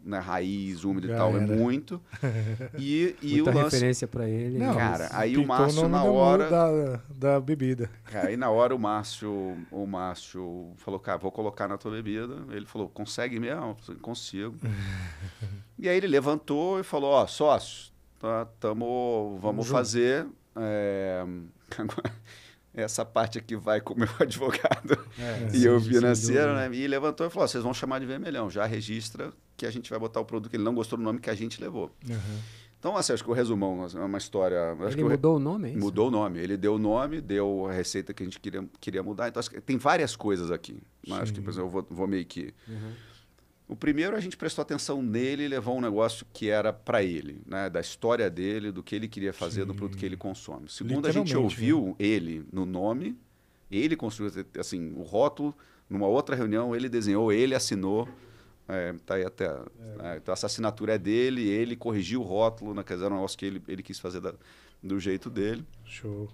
na né, raiz, úmida e tal, é era. é muito. E, e Muita o lance... referência para ele. Não, cara, aí o Márcio na hora da, da bebida. Cara, aí na hora o Márcio, o Márcio falou, cara, vou colocar na tua bebida. Ele falou, consegue mesmo? Consigo. e aí ele levantou e falou, ó, sócio, tá, tamo, vamos, vamos fazer. É... essa parte aqui vai com o meu advogado é, é, e eu financeiro, né? E levantou e falou: vocês vão chamar de vermelhão, já registra que a gente vai botar o produto que ele não gostou do nome que a gente levou. Uhum. Então, assim, acho que o resumão assim, é uma história. ele mudou o nome, é Mudou o nome. Ele deu o nome, deu a receita que a gente queria, queria mudar. Então, acho que tem várias coisas aqui. Mas né? acho que, por exemplo, eu vou, vou meio que. Uhum o primeiro, a gente prestou atenção nele e levou um negócio que era para ele, né? da história dele, do que ele queria fazer, Sim. do produto que ele consome. O segundo, a gente né? ouviu né? ele no nome, ele construiu assim, o rótulo, numa outra reunião, ele desenhou, ele assinou. É, tá aí até. É. Né? Então, essa assinatura é dele, ele corrigiu o rótulo, né? quer dizer, era um negócio que ele, ele quis fazer da, do jeito dele. Show.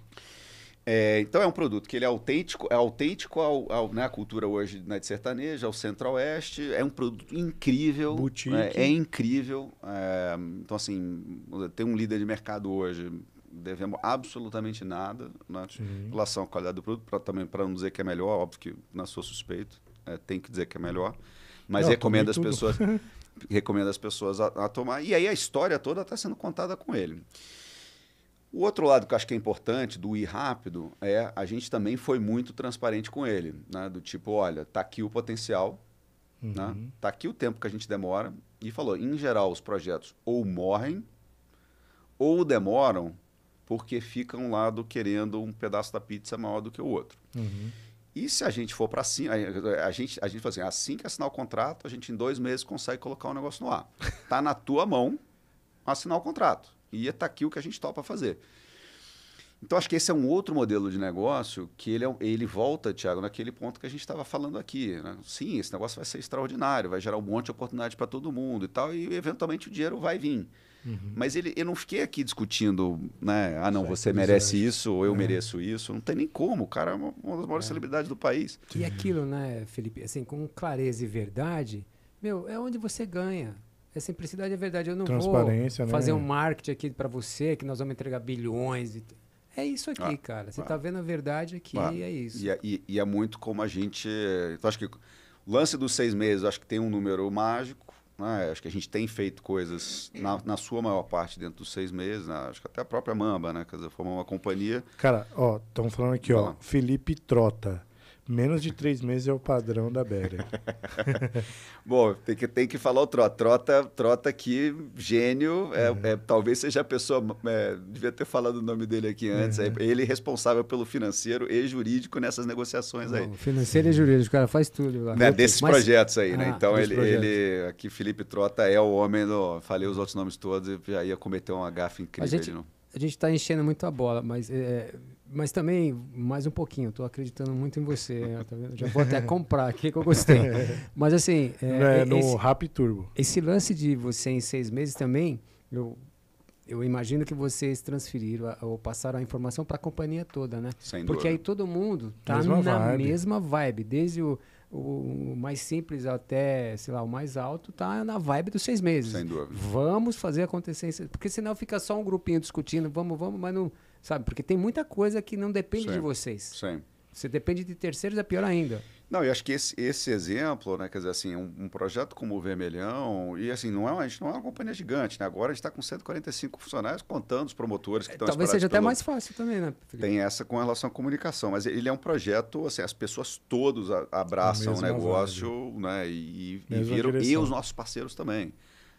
É, então é um produto que ele é autêntico, é autêntico ao, ao né, à cultura hoje né, de sertaneja, ao centro-oeste. É um produto incrível. Né, é incrível. É, então, assim, tem um líder de mercado hoje. Devemos absolutamente nada né, em relação à qualidade do produto, pra, também para não dizer que é melhor, óbvio que na sua suspeito, é, tem que dizer que é melhor. Mas não, recomendo as pessoas. recomendo as pessoas a, a, tomar. E aí a história toda está sendo contada com ele. O outro lado que eu acho que é importante do ir rápido é a gente também foi muito transparente com ele, né? Do tipo, olha, tá aqui o potencial, né? uhum. né? tá aqui o tempo que a gente demora. E falou, em geral, os projetos ou morrem ou demoram porque fica um lado querendo um pedaço da pizza maior do que o outro. Uhum. E se a gente for para cima, a gente, a gente fala assim, assim que assinar o contrato, a gente em dois meses consegue colocar o negócio no ar. Tá na tua mão assinar o contrato e estar tá aqui o que a gente topa fazer. Então, acho que esse é um outro modelo de negócio que ele, é ele volta, Tiago, naquele ponto que a gente estava falando aqui. Né? Sim, esse negócio vai ser extraordinário, vai gerar um monte de oportunidade para todo mundo e tal, e eventualmente o dinheiro vai vir. Uhum. Mas ele, eu não fiquei aqui discutindo, né? Ah, não, certo, é você merece isso, ou eu é. mereço isso. Não tem nem como. O cara é uma, uma das maiores é. celebridades do país. E aquilo, né, Felipe? Assim, com clareza e verdade, meu, é onde você ganha. É simplicidade é verdade. Eu não vou né? fazer né? um marketing aqui para você, que nós vamos entregar bilhões. É isso aqui, ah, cara. Você está vendo a verdade aqui, ah, é isso. É, e, e, é muito como a gente. eu eh, acho que o lance dos seis meses, acho que tem um número mágico. Né? Acho que a gente tem feito coisas, na, na sua maior parte, dentro dos seis meses. Né? Acho que até a própria Mamba, né? Quer dizer, formou uma companhia. Cara, ó, estão falando aqui, ó. Felipe Trota. Menos de três meses é o padrão da Bera. Bom, tem que, tem que falar o Trota. Trota, trota aqui, gênio. É, uhum. é talvez seja a pessoa. É, devia ter falado o nome dele aqui antes. Uhum. É, ele é responsável pelo financeiro e jurídico nessas negociações aí. Financeiro e jurídico, cara, faz tudo. Lá. Né, desses Mas... projetos aí, né? Ah, então, ele, ele. Aqui, Felipe Trota é o homem do. Falei os outros nomes todos e já ia cometer uma gafe incrível. A gente, está a gente enchendo muito a bola, mas. É mas também, mais um pouquinho, estou acreditando muito em você. Né? Tá Já vou até comprar aqui que eu gostei. Mas assim. É, é, é, no Rap Turbo. Esse lance de você em seis meses também, eu, eu imagino que vocês transferiram a, ou passaram a informação para a companhia toda, né? Sem Porque dúvida. aí todo mundo tá mesma na vibe. mesma vibe. Desde o, o, mais simples até, sei lá, o mais alto, tá na vibe dos seis meses. Sem dúvida. Vamos fazer acontecer. Porque senão fica só um grupinho discutindo, vamos, vamos, mas não Sabe? Porque tem muita coisa que não depende Sim. de vocês. Sim. Você depende de terceiros, é pior ainda. Não, eu acho que esse, esse exemplo, né, quer dizer, assim, um, um, projeto como o Vermelhão, e assim, não é, a gente não é uma companhia gigante, né? Agora a gente está com 145 funcionários, contando os promotores que é, estão é, Talvez seja pelo... até mais fácil também, né? Felipe? Tem essa com relação à comunicação, mas ele é um projeto, assim, as pessoas todas abraçam o negócio, né? E, e, e viram, e os nossos parceiros também.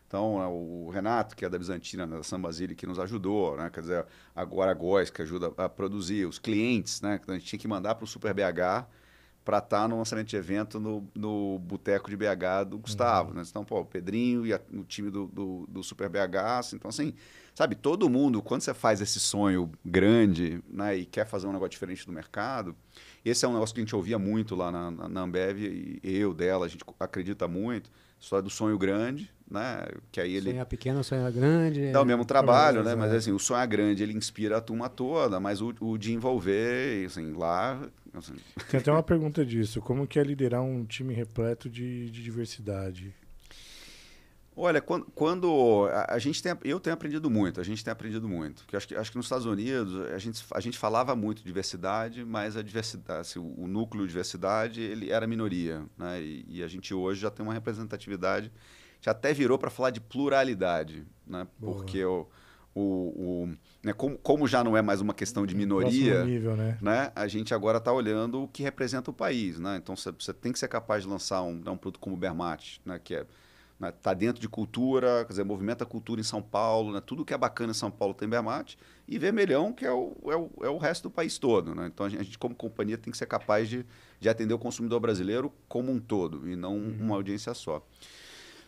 Então, é o Renato, que é da Bizantina, da San Basile, que nos ajudou, né? quer dizer, a Guaragóis, que ajuda a produzir, os clientes, né? a gente tinha que mandar para o Super BH para estar tá no lançamento de evento no, no boteco de BH do Gustavo. Uhum. Né? Então, pô, o Pedrinho e a, o time do, do, do, Super BH. Assim, então, assim, sabe, todo mundo, quando você faz esse sonho grande né? e quer fazer um negócio diferente do mercado, esse é um negócio que a gente ouvia muito lá na, na, na Ambev, e eu, dela, a gente acredita muito História do sonho grande, né? Que aí ele. Sonhar pequeno, sonhar grande. Dá o mesmo é, trabalho, né? Mas é. assim, o sonhar grande ele inspira a turma toda, mas o, o de envolver, assim, lá. Assim... Tem até uma pergunta disso. Como que é liderar um time repleto de, de diversidade? Olha, quando, quando a, gente tem, eu tenho aprendido muito, a gente tem aprendido muito, porque acho que, acho que nos Estados Unidos a gente, a gente falava muito de diversidade, mas a diversidade, assim, o, núcleo de diversidade ele era minoria, né? E, e, a gente hoje já tem uma representatividade, já até virou para falar de pluralidade, né? Porque o, o, o né? como, como já não é mais uma questão de minoria, nível, né? né? A gente agora está olhando o que representa o país, né? Então você tem que ser capaz de lançar um, um produto como o Bermate, né? Que é está né, dentro de cultura, quer dizer, movimenta a cultura em São Paulo, né? tudo que é bacana em São Paulo tem Bermate, e Vermelhão, que é o, é o, é o resto do país todo. Né? Então, a gente, como companhia, tem que ser capaz de, de atender o consumidor brasileiro como um todo, e não uhum. uma audiência só.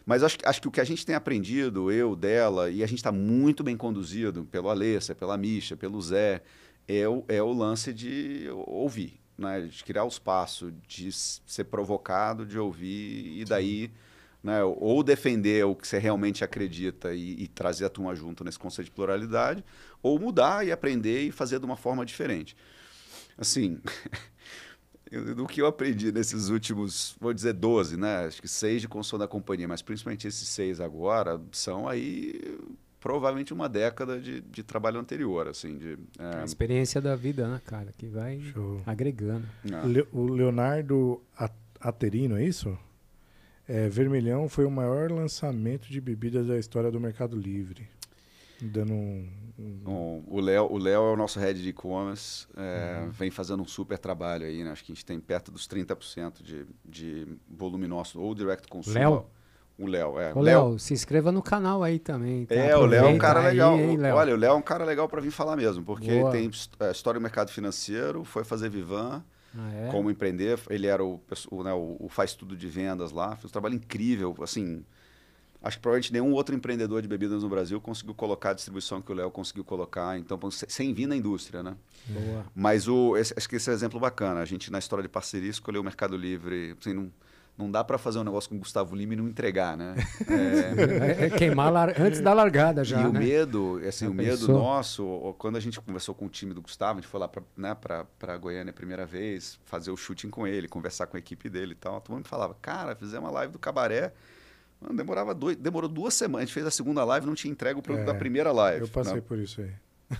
Mas acho, acho que o que a gente tem aprendido, eu, dela, e a gente está muito bem conduzido pelo Alessa, pela Misha, pelo Zé, é o, é o lance de ouvir, né? de criar o espaço, de ser provocado, de ouvir, e daí... Sim né? Ou defender o que você realmente acredita e, e trazer a turma junto nesse conceito de pluralidade, ou mudar e aprender e fazer de uma forma diferente. Assim, do que eu aprendi nesses últimos, vou dizer 12, né? Acho que seis de construção da companhia, mas principalmente esses seis agora, são aí provavelmente uma década de, de trabalho anterior, assim. De, é... A experiência da vida, né, cara? Que vai Show. agregando. Ah. Le, o Leonardo Aterino, é isso? é, Vermelhão foi o maior lançamento de bebidas da história do Mercado Livre. Dando um. o Léo o Léo é o nosso head de e-commerce, é, uhum. vem fazendo um super trabalho aí, né? Acho que a gente tem perto dos 30% de, de volume nosso, ou direct consumo. Léo? O Léo, é. Léo, Léo, se inscreva no canal aí também. Tá? É, o Léo é um cara aí, legal. Hein, Olha, o Léo é um cara legal para vir falar mesmo, porque Boa. ele tem é, história do mercado financeiro, foi fazer Vivan. Ah, é? Como empreender, ele era o, o, né, o, o, faz tudo de vendas lá, fez um trabalho incrível, assim. Acho que provavelmente nenhum outro empreendedor de bebidas no Brasil conseguiu colocar a distribuição que o Léo conseguiu colocar, então sem vir na indústria, né? Boa. Mas o, esse, acho que esse é um exemplo bacana. A gente na história de parceria escolheu o Mercado Livre, assim, não, não dá para fazer um negócio com o Gustavo Lima e não entregar, né? É. é... é queimar antes da largada já. E né? o medo, assim, já o medo nosso, quando a gente conversou com o time do Gustavo, a gente foi lá para né, pra, pra Goiânia a primeira vez, fazer o shooting com ele, conversar com a equipe dele e tal. Todo mundo falava, cara, fizemos uma live do cabaré. Mano, demorava dois, demorou duas semanas. A gente fez a segunda live não tinha entrega o produto é, da primeira live. Eu passei né? por isso aí.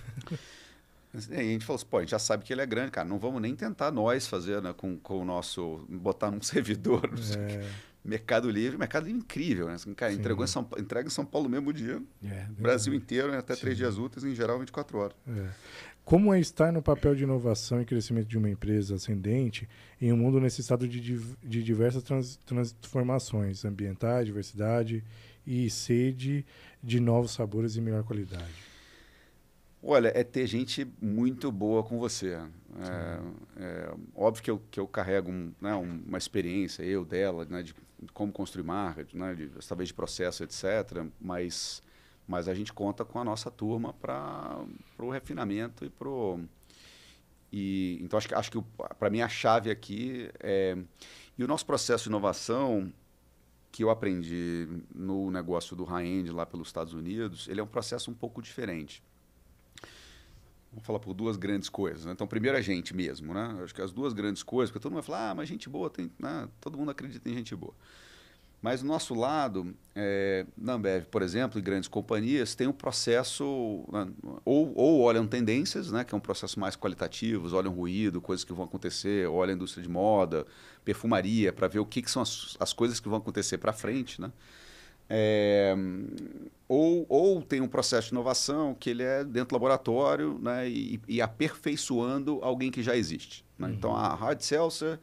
E a gente falou assim, pô, a gente já sabe que ele é grande, cara, não vamos nem tentar nós fazer né, com, com o nosso, botar num servidor, é. Mercado Livre, Mercado Livre incrível, né? Assim, cara, entregou em São, entrega em São Paulo mesmo dia, é, é Brasil inteiro, né? até Sim. três dias úteis, em geral 24 horas. É. Como é estar no papel de inovação e crescimento de uma empresa ascendente em um mundo necessitado de, de diversas trans, transformações ambientais, diversidade e sede de novos sabores e melhor qualidade? Olha, é ter gente muito boa com você. É, é, óbvio que eu, que eu carrego um, né, uma experiência, eu, dela, né, de como construir marca, né, de, talvez de processo, etc. Mas, mas a gente conta com a nossa turma para o refinamento e para e, então, acho que, acho que para mim a chave aqui é. E o nosso processo de inovação, que eu aprendi no negócio do high-end lá pelos Estados Unidos, ele é um processo um pouco diferente vamos falar por duas grandes coisas. Né? Então, primeiro a gente mesmo, né? Acho que as duas grandes coisas, porque todo mundo vai falar, ah, mas gente boa tem. Né? todo mundo acredita em gente boa. Mas o nosso lado, é, na Ambev, por exemplo, e grandes companhias, tem um processo, né, ou, ou olham tendências, né, que é um processo mais qualitativo, olham ruído, coisas que vão acontecer, olham a indústria de moda, perfumaria, para ver o que, que são as, as coisas que vão acontecer para frente. Né? É, ou, ou tem um processo de inovação que ele é dentro do laboratório né, e, e aperfeiçoando alguém que já existe. Né? Uhum. Então, a Hard Seltzer,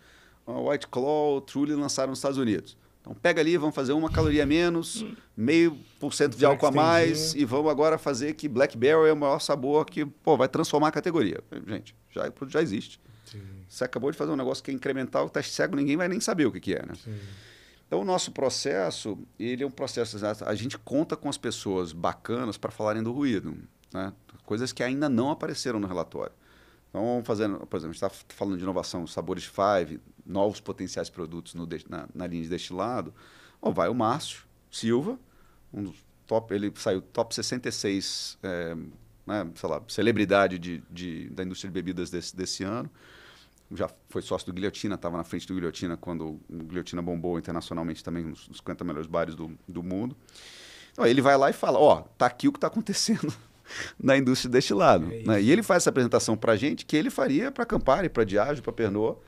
a White Claw, Truly lançaram nos Estados Unidos. Então, pega ali, vamos fazer uma caloria a menos, meio por cento de álcool a mais e vamos agora fazer que Blackberry é o maior sabor que pô, vai transformar a categoria. Gente, já, já existe. Sim. Você acabou de fazer um negócio que é incremental, o tá teste cego, ninguém vai nem saber o que, que é. Né? Sim. Então, o nosso processo, ele é um processo exato. A gente conta com as pessoas bacanas para falarem do ruído, né? coisas que ainda não apareceram no relatório. Então, vamos fazendo, por exemplo, a gente está falando de inovação, sabores de five, novos potenciais produtos no, na, na, linha de destilado. vai o Márcio Silva, um top, ele saiu top 66, é, eh, né, sei lá, celebridade de, de, da indústria de bebidas desse, desse ano já foi sócio do Guilhotina, estava na frente do Guilhotina quando o Guilhotina bombou internacionalmente também, nos, 50 melhores bares do, do mundo. Então, ele vai lá e fala, ó, tá aqui o que está acontecendo na indústria deste lado. É né? E ele faz essa apresentação pra gente que ele faria para Campari, para Diageo, para Pernod.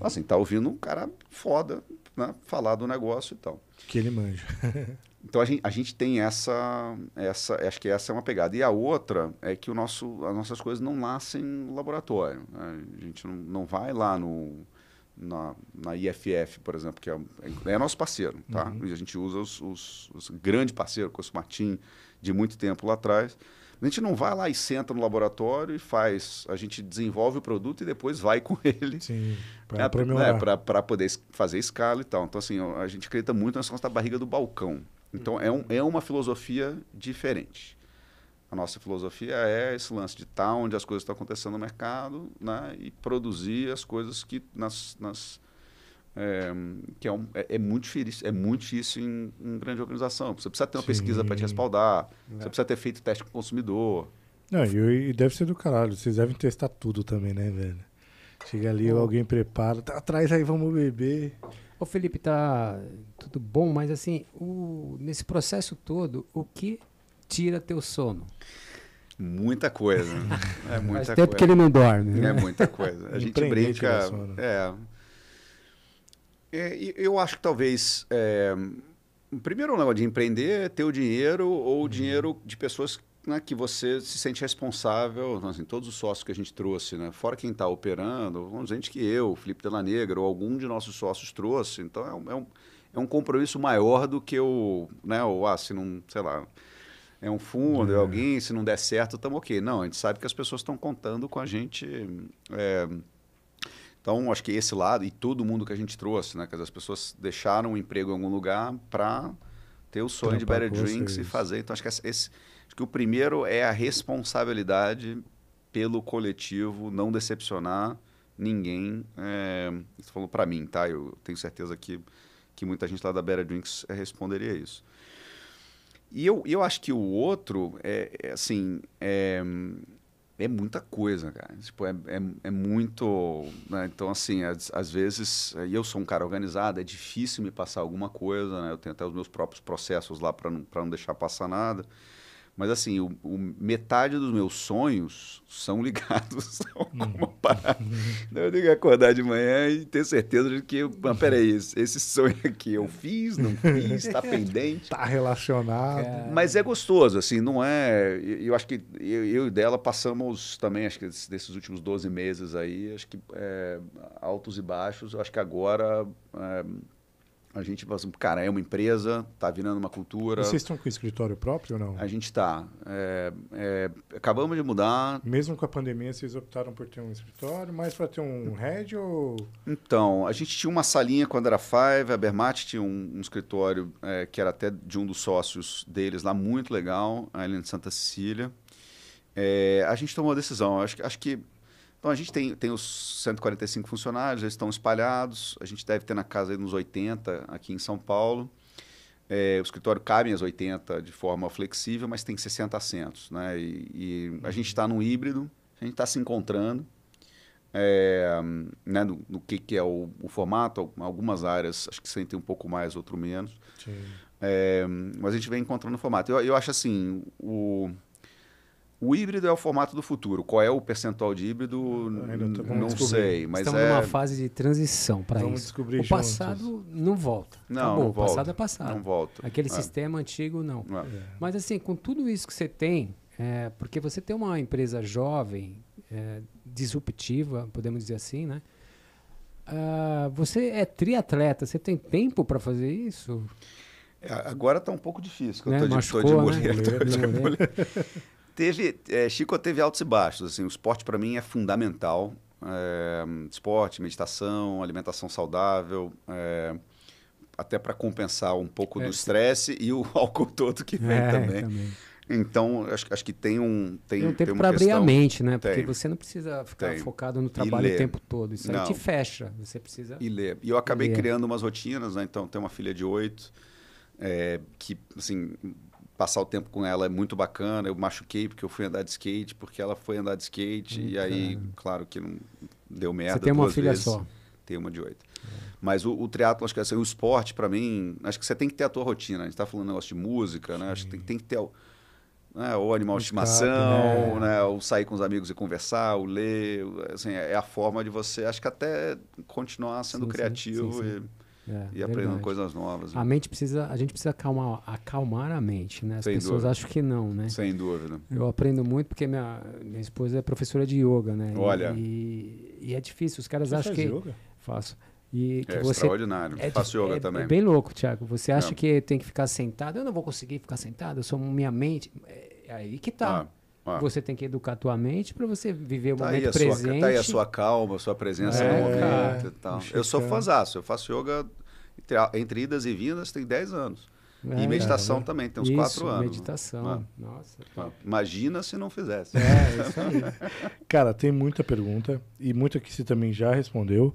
Assim, tá ouvindo um cara foda né? falar do negócio e tal. Que ele manja. Então a gente, a gente tem essa, essa, acho que essa é uma pegada. E a outra é que o nosso, as nossas coisas não nascem no laboratório. Né? A gente não, não vai lá no, na, na IFF, por exemplo, que é, é nosso parceiro, tá? Uhum. A gente usa os, os, os grande parceiro, o Martim, de muito tempo lá atrás. A gente não vai lá e senta no laboratório e faz. A gente desenvolve o produto e depois vai com ele. Sim, para né? né? poder fazer escala e tal. Então, assim, a gente acredita muito nessa nossa barriga do balcão. Então, é, um, é uma filosofia diferente. A nossa filosofia é esse lance de estar tá onde as coisas estão acontecendo no mercado né, e produzir as coisas que nas, nas é, que é, um, é, é, muito difícil, é muito difícil em, em grande organização. Você precisa ter uma Sim. pesquisa para te respaldar, é. você precisa ter feito teste com o consumidor. Não, e, e, deve ser do caralho. Vocês devem testar tudo também, né, velho? Chega ali, alguém prepara, tá atrás aí, vamos beber. Ô Felipe, tá tudo bom, mas assim, o, nesse processo todo, o que tira teu sono? Muita coisa. É muita Faz tempo coisa. que ele não dorme. É né? É muita coisa. A gente brinca. É, é, eu acho que talvez. É, primeiro, o negócio de empreender é ter o dinheiro ou o uhum. dinheiro de pessoas né, que você se sente responsável, então, assim, todos os sócios que a gente trouxe, né, fora quem está operando, vamos gente que eu, Felipe Della Negra, ou algum de nossos sócios trouxe, então é um, é um, é um compromisso maior do que o, né, o, ah, se não, sei lá, é um fundo, é, é alguém, se não der certo, estamos ok. Não, a gente sabe que as pessoas estão contando com a gente... É, então, acho que esse lado, e todo mundo que a gente trouxe, né? Que as pessoas deixaram o um emprego em algum lugar para ter o sonho de Better Drinks e fazer. Então, acho que esse, que o primeiro é a responsabilidade pelo coletivo não decepcionar ninguém. É, falou para mim, tá? Eu tenho certeza que, que muita gente lá da Better Drinks eh, responderia isso. E eu, eu acho que o outro, é, é assim, é, é muita coisa, cara. Tipo, é, é, é muito. Né? Então, assim, às, vezes, e eu sou um cara organizado, é difícil me passar alguma coisa, né? Eu tenho até os meus próprios processos lá para não, não deixar passar nada. Mas assim, o, o, metade dos meus sonhos são ligados a alguma hum. parada. eu tenho que acordar de manhã e ter certeza de que, peraí, esse, esse sonho aqui eu fiz, não fiz, está pendente. Está relacionado. É. Mas é gostoso, assim, não é. Eu, eu acho que eu, eu, e dela passamos também, acho que desses últimos 12 meses aí, acho que é, altos e baixos, acho que agora. É, a gente assim, cara, é uma empresa, está virando uma cultura. Vocês estão com escritório próprio ou não? A gente está. É, é, acabamos de mudar. Mesmo com a pandemia, vocês optaram por ter um escritório, mais para ter um head ou... Então, a gente tinha uma salinha quando era Five, a Bermat tinha um, um escritório é, que era até de um dos sócios deles lá, muito legal, a Helena de Santa Cecília. É, a gente tomou a decisão, acho, acho que então a gente tem, tem os 145 funcionários, eles estão espalhados, a gente deve ter na casa uns 80 aqui em São Paulo. É, o escritório cabe às 80 de forma flexível, mas tem 60 assentos. Né? E, e a gente está num híbrido, a gente está se encontrando é, né, no, no que, que, é o, o, formato. Algumas áreas acho que sentem um pouco mais, outro menos. É, mas a gente vem encontrando o formato. Eu, eu acho assim, o, o híbrido é o formato do futuro. Qual é o percentual de híbrido? não descobrir. sei, mas Estamos é... numa fase de transição para isso. Descobrir o passado não volta. Não, Acabou, não o volta. passado é passado. Não volta. Aquele é. sistema antigo não. É. Mas assim, com tudo isso que você tem, é, porque você tem uma empresa jovem, é, disruptiva, podemos dizer assim, né? Uh, você é triatleta, você tem tempo para fazer isso? É, agora está um pouco difícil, porque né? eu estou né? de, mulher. Né? Teve, é, Chico teve altos e baixos. Assim, o esporte para mim é fundamental. É, esporte, meditação, alimentação saudável, é, até para compensar um pouco do é. estresse e o álcool todo que vem é, também. também. Então, acho, acho, que tem um. Tem, tem um tempo para abrir a mente, né? Porque tem, você não precisa ficar tem. focado no trabalho o tempo todo. Isso não. aí te fecha. Você precisa. E ler. E eu acabei ler. criando umas rotinas, né? Então, tenho uma filha de oito, é, que, assim, passar o tempo com ela é muito bacana. Eu machuquei porque eu fui andar de skate, porque ela foi andar de skate. Hum, e aí, cara. claro que não deu merda. Você tem uma filha vezes. só. Tem uma de oito. É. Mas o, o triatlo, acho que assim, o esporte, para mim, acho que você tem que ter a tua rotina. A gente tá falando negócio de música, Sim. né? Acho que tem, tem que ter. O, né, animal de estimação, né? né? sair com os amigos e conversar, o ler, assim, é a forma de você, acho que até continuar sendo sim, criativo sim, sim, e é, e aprendendo coisas novas. Né? A mente precisa, a gente precisa acalmar, acalmar a mente, né? As Sem pessoas dúvida. acham que não, né? Sem dúvida. Eu aprendo muito porque minha, minha esposa é professora de yoga, né? Olha. E, e é difícil, os caras você acham faz que yoga? faço. E é que é você extraordinário. É, Faço yoga é, também. É bem louco, Tiago. Você acha é. que tem que ficar sentado? Eu não vou conseguir ficar sentado, eu sou minha mente. É, é aí que tá. Ah. Ah. Você tem que educar a tua mente para você viver o tá momento presente. Sua, tá aí a sua calma, a sua presença é, no momento e tal. Eu sou fãzaço, eu faço yoga entre, entre, idas e vindas tem 10 anos. É, e meditação é, também, tem uns 4 anos. Né? meditação. Né? Nossa. Imagina se não fizesse. É, isso aí. Cara, tem muita pergunta e muita que você também já respondeu.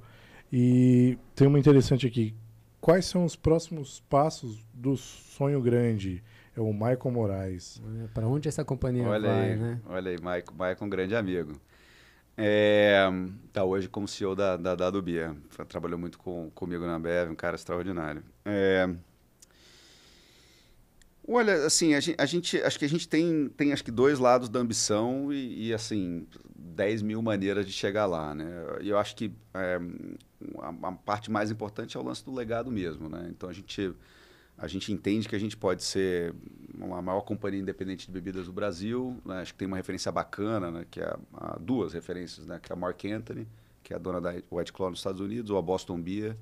E tem uma interessante aqui. Quais são os próximos passos do sonho grande? é o Maicon Moraes. Para onde essa companhia olha vai, aí, né? Olha aí, Maicon, Maicon grande amigo. Está é, tá hoje como CEO da, da, da Adubia. É. Trabalhou muito com, comigo na Bev, um cara extraordinário. É, olha, assim, a gente, a gente, acho que a gente tem, tem acho que dois lados da ambição e, e assim, 10 mil maneiras de chegar lá, né? E eu acho que é, a, a parte mais importante é o lance do legado mesmo, né? Então, a gente a gente entende que a gente pode ser a maior companhia independente de bebidas do Brasil. Né? Acho que tem uma referência bacana, né? que é a, duas referências, né? que é a Mark Anthony, que é a dona da White Claw nos Estados Unidos, ou a Boston Beer.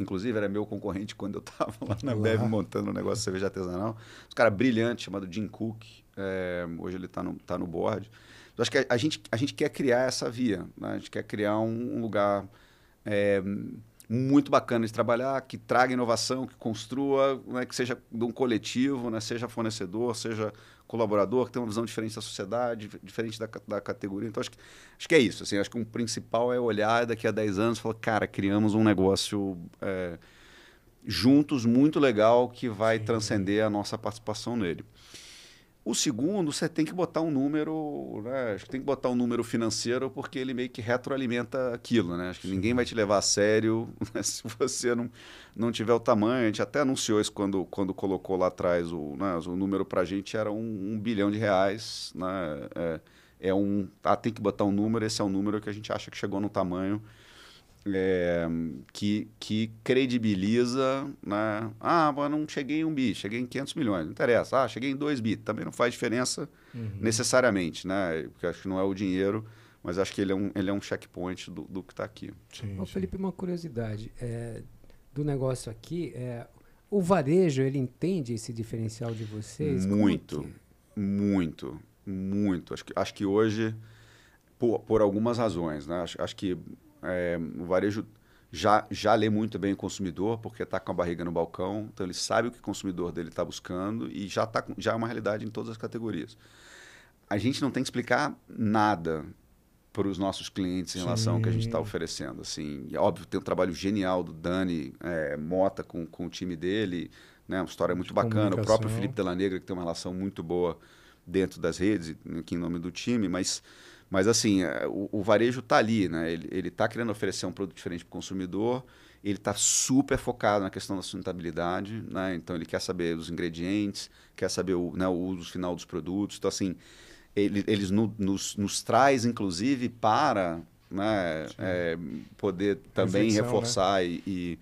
Inclusive, era meu concorrente quando eu estava lá na Bev montando um negócio de cerveja artesanal. Um cara brilhante, chamado Jim Cook. É, hoje ele está no, tá no board. Eu acho que a, a, gente, a gente quer criar essa via. Né? A gente quer criar um, um lugar... É, muito bacana de trabalhar, ah, que traga inovação, que construa, né, que seja de um coletivo, né, seja fornecedor, seja colaborador, que tenha uma visão diferente da sociedade, diferente da, da categoria. Então, acho que, acho que é isso. Assim, acho que o um principal é olhar daqui a 10 anos e falar, cara, criamos um negócio é, juntos muito legal que vai Sim. transcender a nossa participação nele. O segundo, você tem que botar um número, né? acho que tem que botar um número financeiro, porque ele meio que retroalimenta aquilo, né? Acho que Sim. ninguém vai te levar a sério né? se você não, não tiver o tamanho. A gente até anunciou isso quando, quando colocou lá atrás o, né? o número para a gente era um, um, bilhão de reais, né? É, é um, ah, tem que botar um número, esse é o um número que a gente acha que chegou no tamanho é, que, que credibiliza, né? Ah, mas não cheguei em um bi, cheguei em 500 milhões, não interessa. Ah, cheguei em 2 bi, também não faz diferença uhum. necessariamente, né? Porque acho que não é o dinheiro, mas acho que ele é um, ele é um checkpoint do, do que está aqui. Sim, Ô, sim. Felipe, uma curiosidade é, do negócio aqui, é, o varejo, ele entende esse diferencial de vocês? Muito, que... É? muito, muito. Acho que, acho que hoje, por, por algumas razões, né? acho, acho que é, o varejo já, já lê muito bem o consumidor, porque está com a barriga no balcão, então ele sabe o que o consumidor dele está buscando e já, tá, já é uma realidade em todas as categorias. A gente não tem que explicar nada para os nossos clientes em Sim. relação ao que a gente está oferecendo. Assim, é óbvio, tem um trabalho genial do Dani é, Mota com, com o time dele, né? uma história muito De bacana. O próprio Felipe Della Negra, que tem uma relação muito boa dentro das redes, aqui em nome do time, mas mas assim, é, o, o varejo está ali, né? Ele está querendo oferecer um produto diferente para o consumidor, ele está super focado na questão da sustentabilidade, né? Então ele quer saber os ingredientes, quer saber o, né, o uso final dos produtos. Então, assim, ele, eles no, nos, nos traz, inclusive, para né, é, poder também né? reforçar né? e, e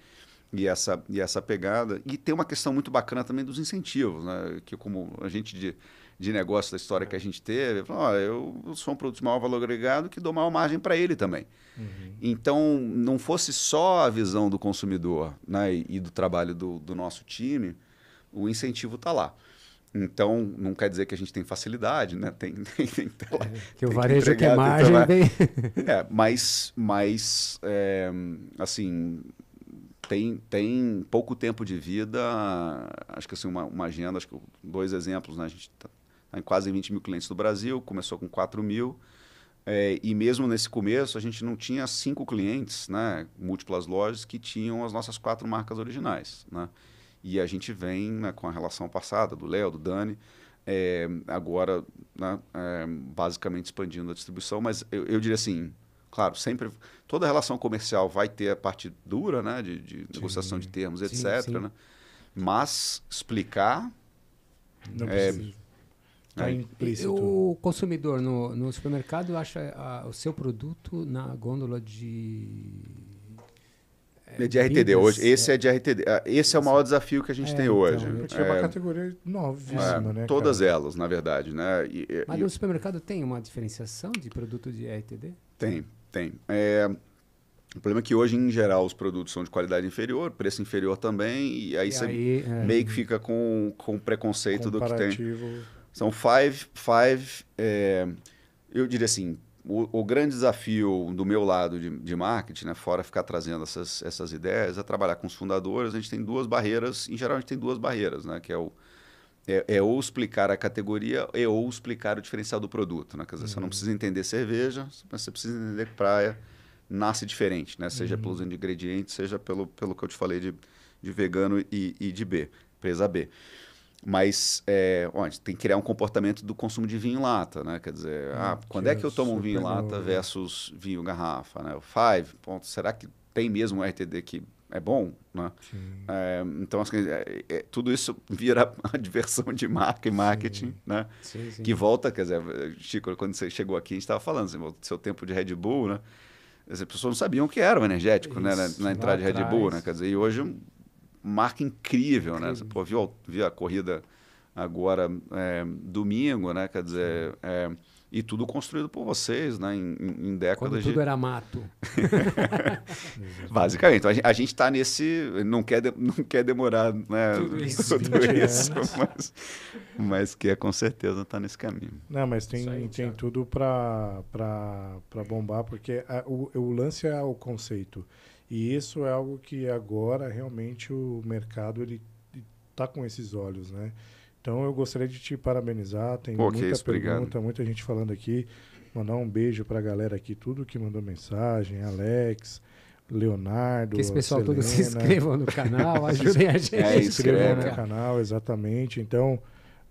e essa, e essa pegada. E tem uma questão muito bacana também dos incentivos, né? que como a gente de negócio da história que a gente teve. Falou, oh, eu sou um produto de maior valor agregado que dou maior margem para ele também. Uhum. Então, não fosse só a visão do consumidor né, e do trabalho do, do nosso time, o incentivo está lá. Então, não quer dizer que a gente tem facilidade, né? Tem, tem, tem Tem é, que o varejo é que é margem. Tem... é, mas, mas é, assim, tem, tem pouco tempo de vida. Acho que assim, uma, uma agenda, acho que dois exemplos, né? A gente tá quase 20 mil clientes do Brasil, começou com 4 mil. É, e mesmo nesse começo, a gente não tinha cinco clientes, né, múltiplas lojas, que tinham as nossas quatro marcas originais. Né? E a gente vem né, com a relação passada, do Léo, do Dani, é, agora né, é, basicamente expandindo a distribuição. Mas eu, eu, diria assim, claro, sempre toda relação comercial vai ter a parte dura né, de, de negociação de termos, sim, etc. Sim. Né? Mas explicar não é, precisa Está né? implícito. O consumidor no, no supermercado acha a, ah, o seu produto na gôndola de. É, né, de RTD hoje. Esse é. é, de RTD. Ah, esse é o é. maior desafio que a gente é, tem então, hoje. É uma categoria novíssima, é, né? Todas cara? elas, na verdade, né? E, Mas e, no supermercado tem uma diferenciação de produto de RTD? Tem, tem. É, o problema é que hoje, em geral, os produtos são de qualidade inferior, preço inferior também, e aí e você aí, meio que fica com, com preconceito do que tem. São five, five é, eu diria assim, o, o, grande desafio do meu lado de, de marketing, né, fora ficar trazendo essas, essas ideias, é trabalhar com os fundadores. A gente tem duas barreiras, em geral a gente tem duas barreiras, né, que é o é, é ou explicar a categoria é ou explicar o diferencial do produto. Né? Quer dizer, uhum. você não uhum. precisa entender cerveja, mas você precisa entender que praia nasce diferente, né? seja uhum. pelos ingredientes, seja pelo, pelo que eu te falei de, de vegano e, e de B, empresa B. Mas é, ó, tem que criar um comportamento do consumo de vinho lata, né? Quer dizer, ah, ah, quando é que eu tomo um vinho lata novo. Né? versus vinho garrafa, né? O five, ponto, será que tem mesmo um RTD que é bom, né? É, então, assim, é, é, tudo isso vira a diversão de marca e marketing, sim. né? Sim, sim. Que volta, quer dizer, Chico, quando você chegou aqui, a gente estava falando, assim, seu tempo de Red Bull, né? As pessoas não sabiam o que era o energético, né? isso, né? Na, na entrada de Red Bull, né? Quer dizer, e hoje marca incrível, né? né? Pô, viu, viu a corrida agora é, domingo, né? Quer dizer, é, e tudo construído por vocês, né? Em, em décadas Quando tudo de... era mato. Basicamente, então, a gente está nesse, não quer, de, não quer demorar, né? Tudo isso, tudo isso mas, mas que é, com certeza está nesse caminho. Não, mas tem, aí, tem tudo para para bombar, porque a, é, o, o lance é o conceito. E isso é algo que agora realmente o mercado ele está com esses olhos, né? Então eu gostaria de te parabenizar. Tem Pô, muita isso, pergunta, obrigado. muita gente falando aqui. Mandar um beijo para a galera aqui, tudo que mandou mensagem, Alex, Leonardo. Que esse pessoal todo se inscrevam no canal, ajudem a é, gente. É, inscrevam no né? canal, exatamente. Então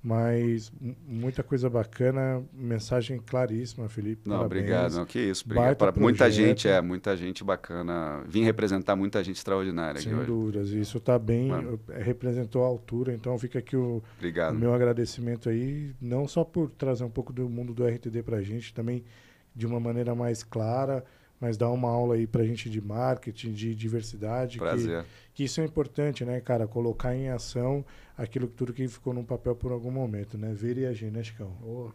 mas muita coisa bacana, mensagem claríssima, Felipe. Não, parabéns. obrigado. Não, que isso, obrigado. Para muita gente, é, muita gente bacana. Vim representar muita gente extraordinária Sem aqui hoje. Sem dúvidas, isso está bem, Mano. É, representou a altura, então fica aqui o, o, meu agradecimento aí, não só por trazer um pouco do mundo do RTD para a gente, também de uma maneira mais clara, mas dá uma aula aí para a gente de marketing, de diversidade. Prazer. Que, que, isso é importante, né, cara? Colocar em ação aquilo tudo que ficou num papel por algum momento, né? Ver e agir, né, Chicão? Oh,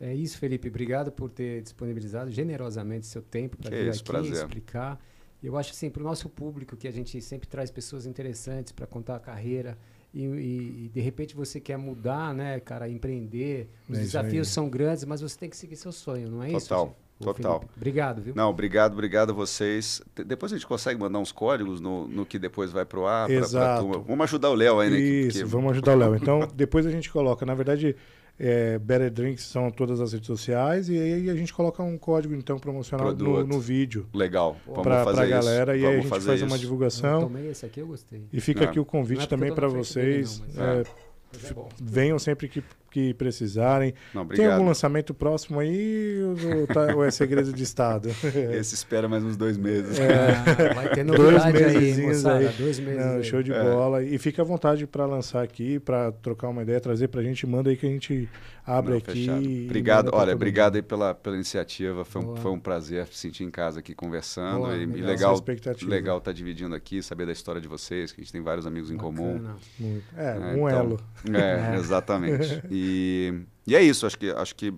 é isso, Felipe. Obrigado por ter disponibilizado generosamente seu tempo para vir aqui prazer. explicar. Eu acho assim, para o nosso público, que a gente sempre traz pessoas interessantes para contar a carreira, e, e, e, de repente você quer mudar, né, cara, empreender. Os é desafios são grandes, mas você tem que seguir seu sonho, não é Total. isso? Total. Total. Felipe. Obrigado, viu? Não, obrigado, obrigado a vocês. depois a gente consegue mandar uns códigos no, no que depois vai pro ar. Exato. Pra, pra vamos ajudar o Léo aí, né? Isso, vamos ajudar o Léo. Então, depois a gente coloca. Na verdade, é, Better Drinks são todas as redes sociais e aí a gente coloca um código então promocional no, no, vídeo. Legal. Vamos pra, fazer pra galera isso. e aí a gente faz isso. uma divulgação. Eu tomei esse aqui, eu gostei. E fica não. É. aqui o convite é também para vocês. Não, mas... é, é. venham sempre que que precisarem. Não, Tem algum lançamento próximo aí ou, tá, ou é segredo de Estado? Esse espera mais uns dois meses. É, ah, vai ter novidade dois aí, moçada, aí. Dois meses Não, aí. Show de é. bola. E fica à vontade para lançar aqui, para trocar uma ideia, trazer para a gente. Manda aí que a gente abre Não, aqui. Obrigado, olha, obrigado aí pela, pela iniciativa. Foi um, foi um, prazer me sentir em casa aqui conversando. Boa, e legal legal, legal tá dividindo aqui, saber da história de vocês, que a gente tem vários amigos em Bacana. comum. Muito. É, é um então, elo. É, é, exatamente. E, e é isso, acho que, acho que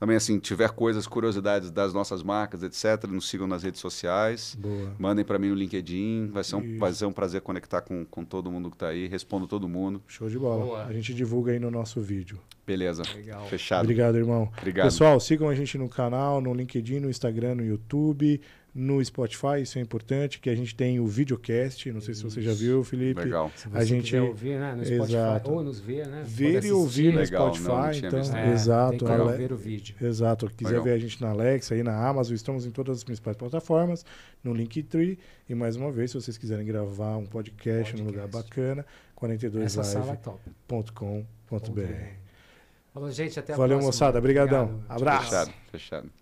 também, assim, tiver coisas, curiosidades das nossas marcas, etc., nos sigam nas redes sociais. Boa. Mandem para mim no LinkedIn. Vai ser, um, vai ser um prazer conectar com, com todo mundo que está aí. Respondo todo mundo. Show de bola. Boa. A gente divulga aí no nosso vídeo. Beleza. Legal. Fechado. Obrigado, irmão. Obrigado. Pessoal, sigam a gente no canal, no LinkedIn, no Instagram, no YouTube no Spotify, isso é importante, que a gente tem o videocast, não sei se você já viu, Felipe. Legal. Se você a gente ouvir, né, no Spotify exato. ou nos ver, né? Ver e ouvir no Legal, Spotify, não, não então, é, exato, Ale... ver o vídeo. Exato, quiser Legal. ver a gente na Alexa aí na Amazon, estamos em todas as principais plataformas, no Linktree e mais uma vez, se vocês quiserem gravar um podcast, podcast. num lugar bacana, 42live.com.br. É Falou, gente, até a Valeu, próxima. moçada. Obrigadão. Obrigado. Abraço. Fechado, fechado.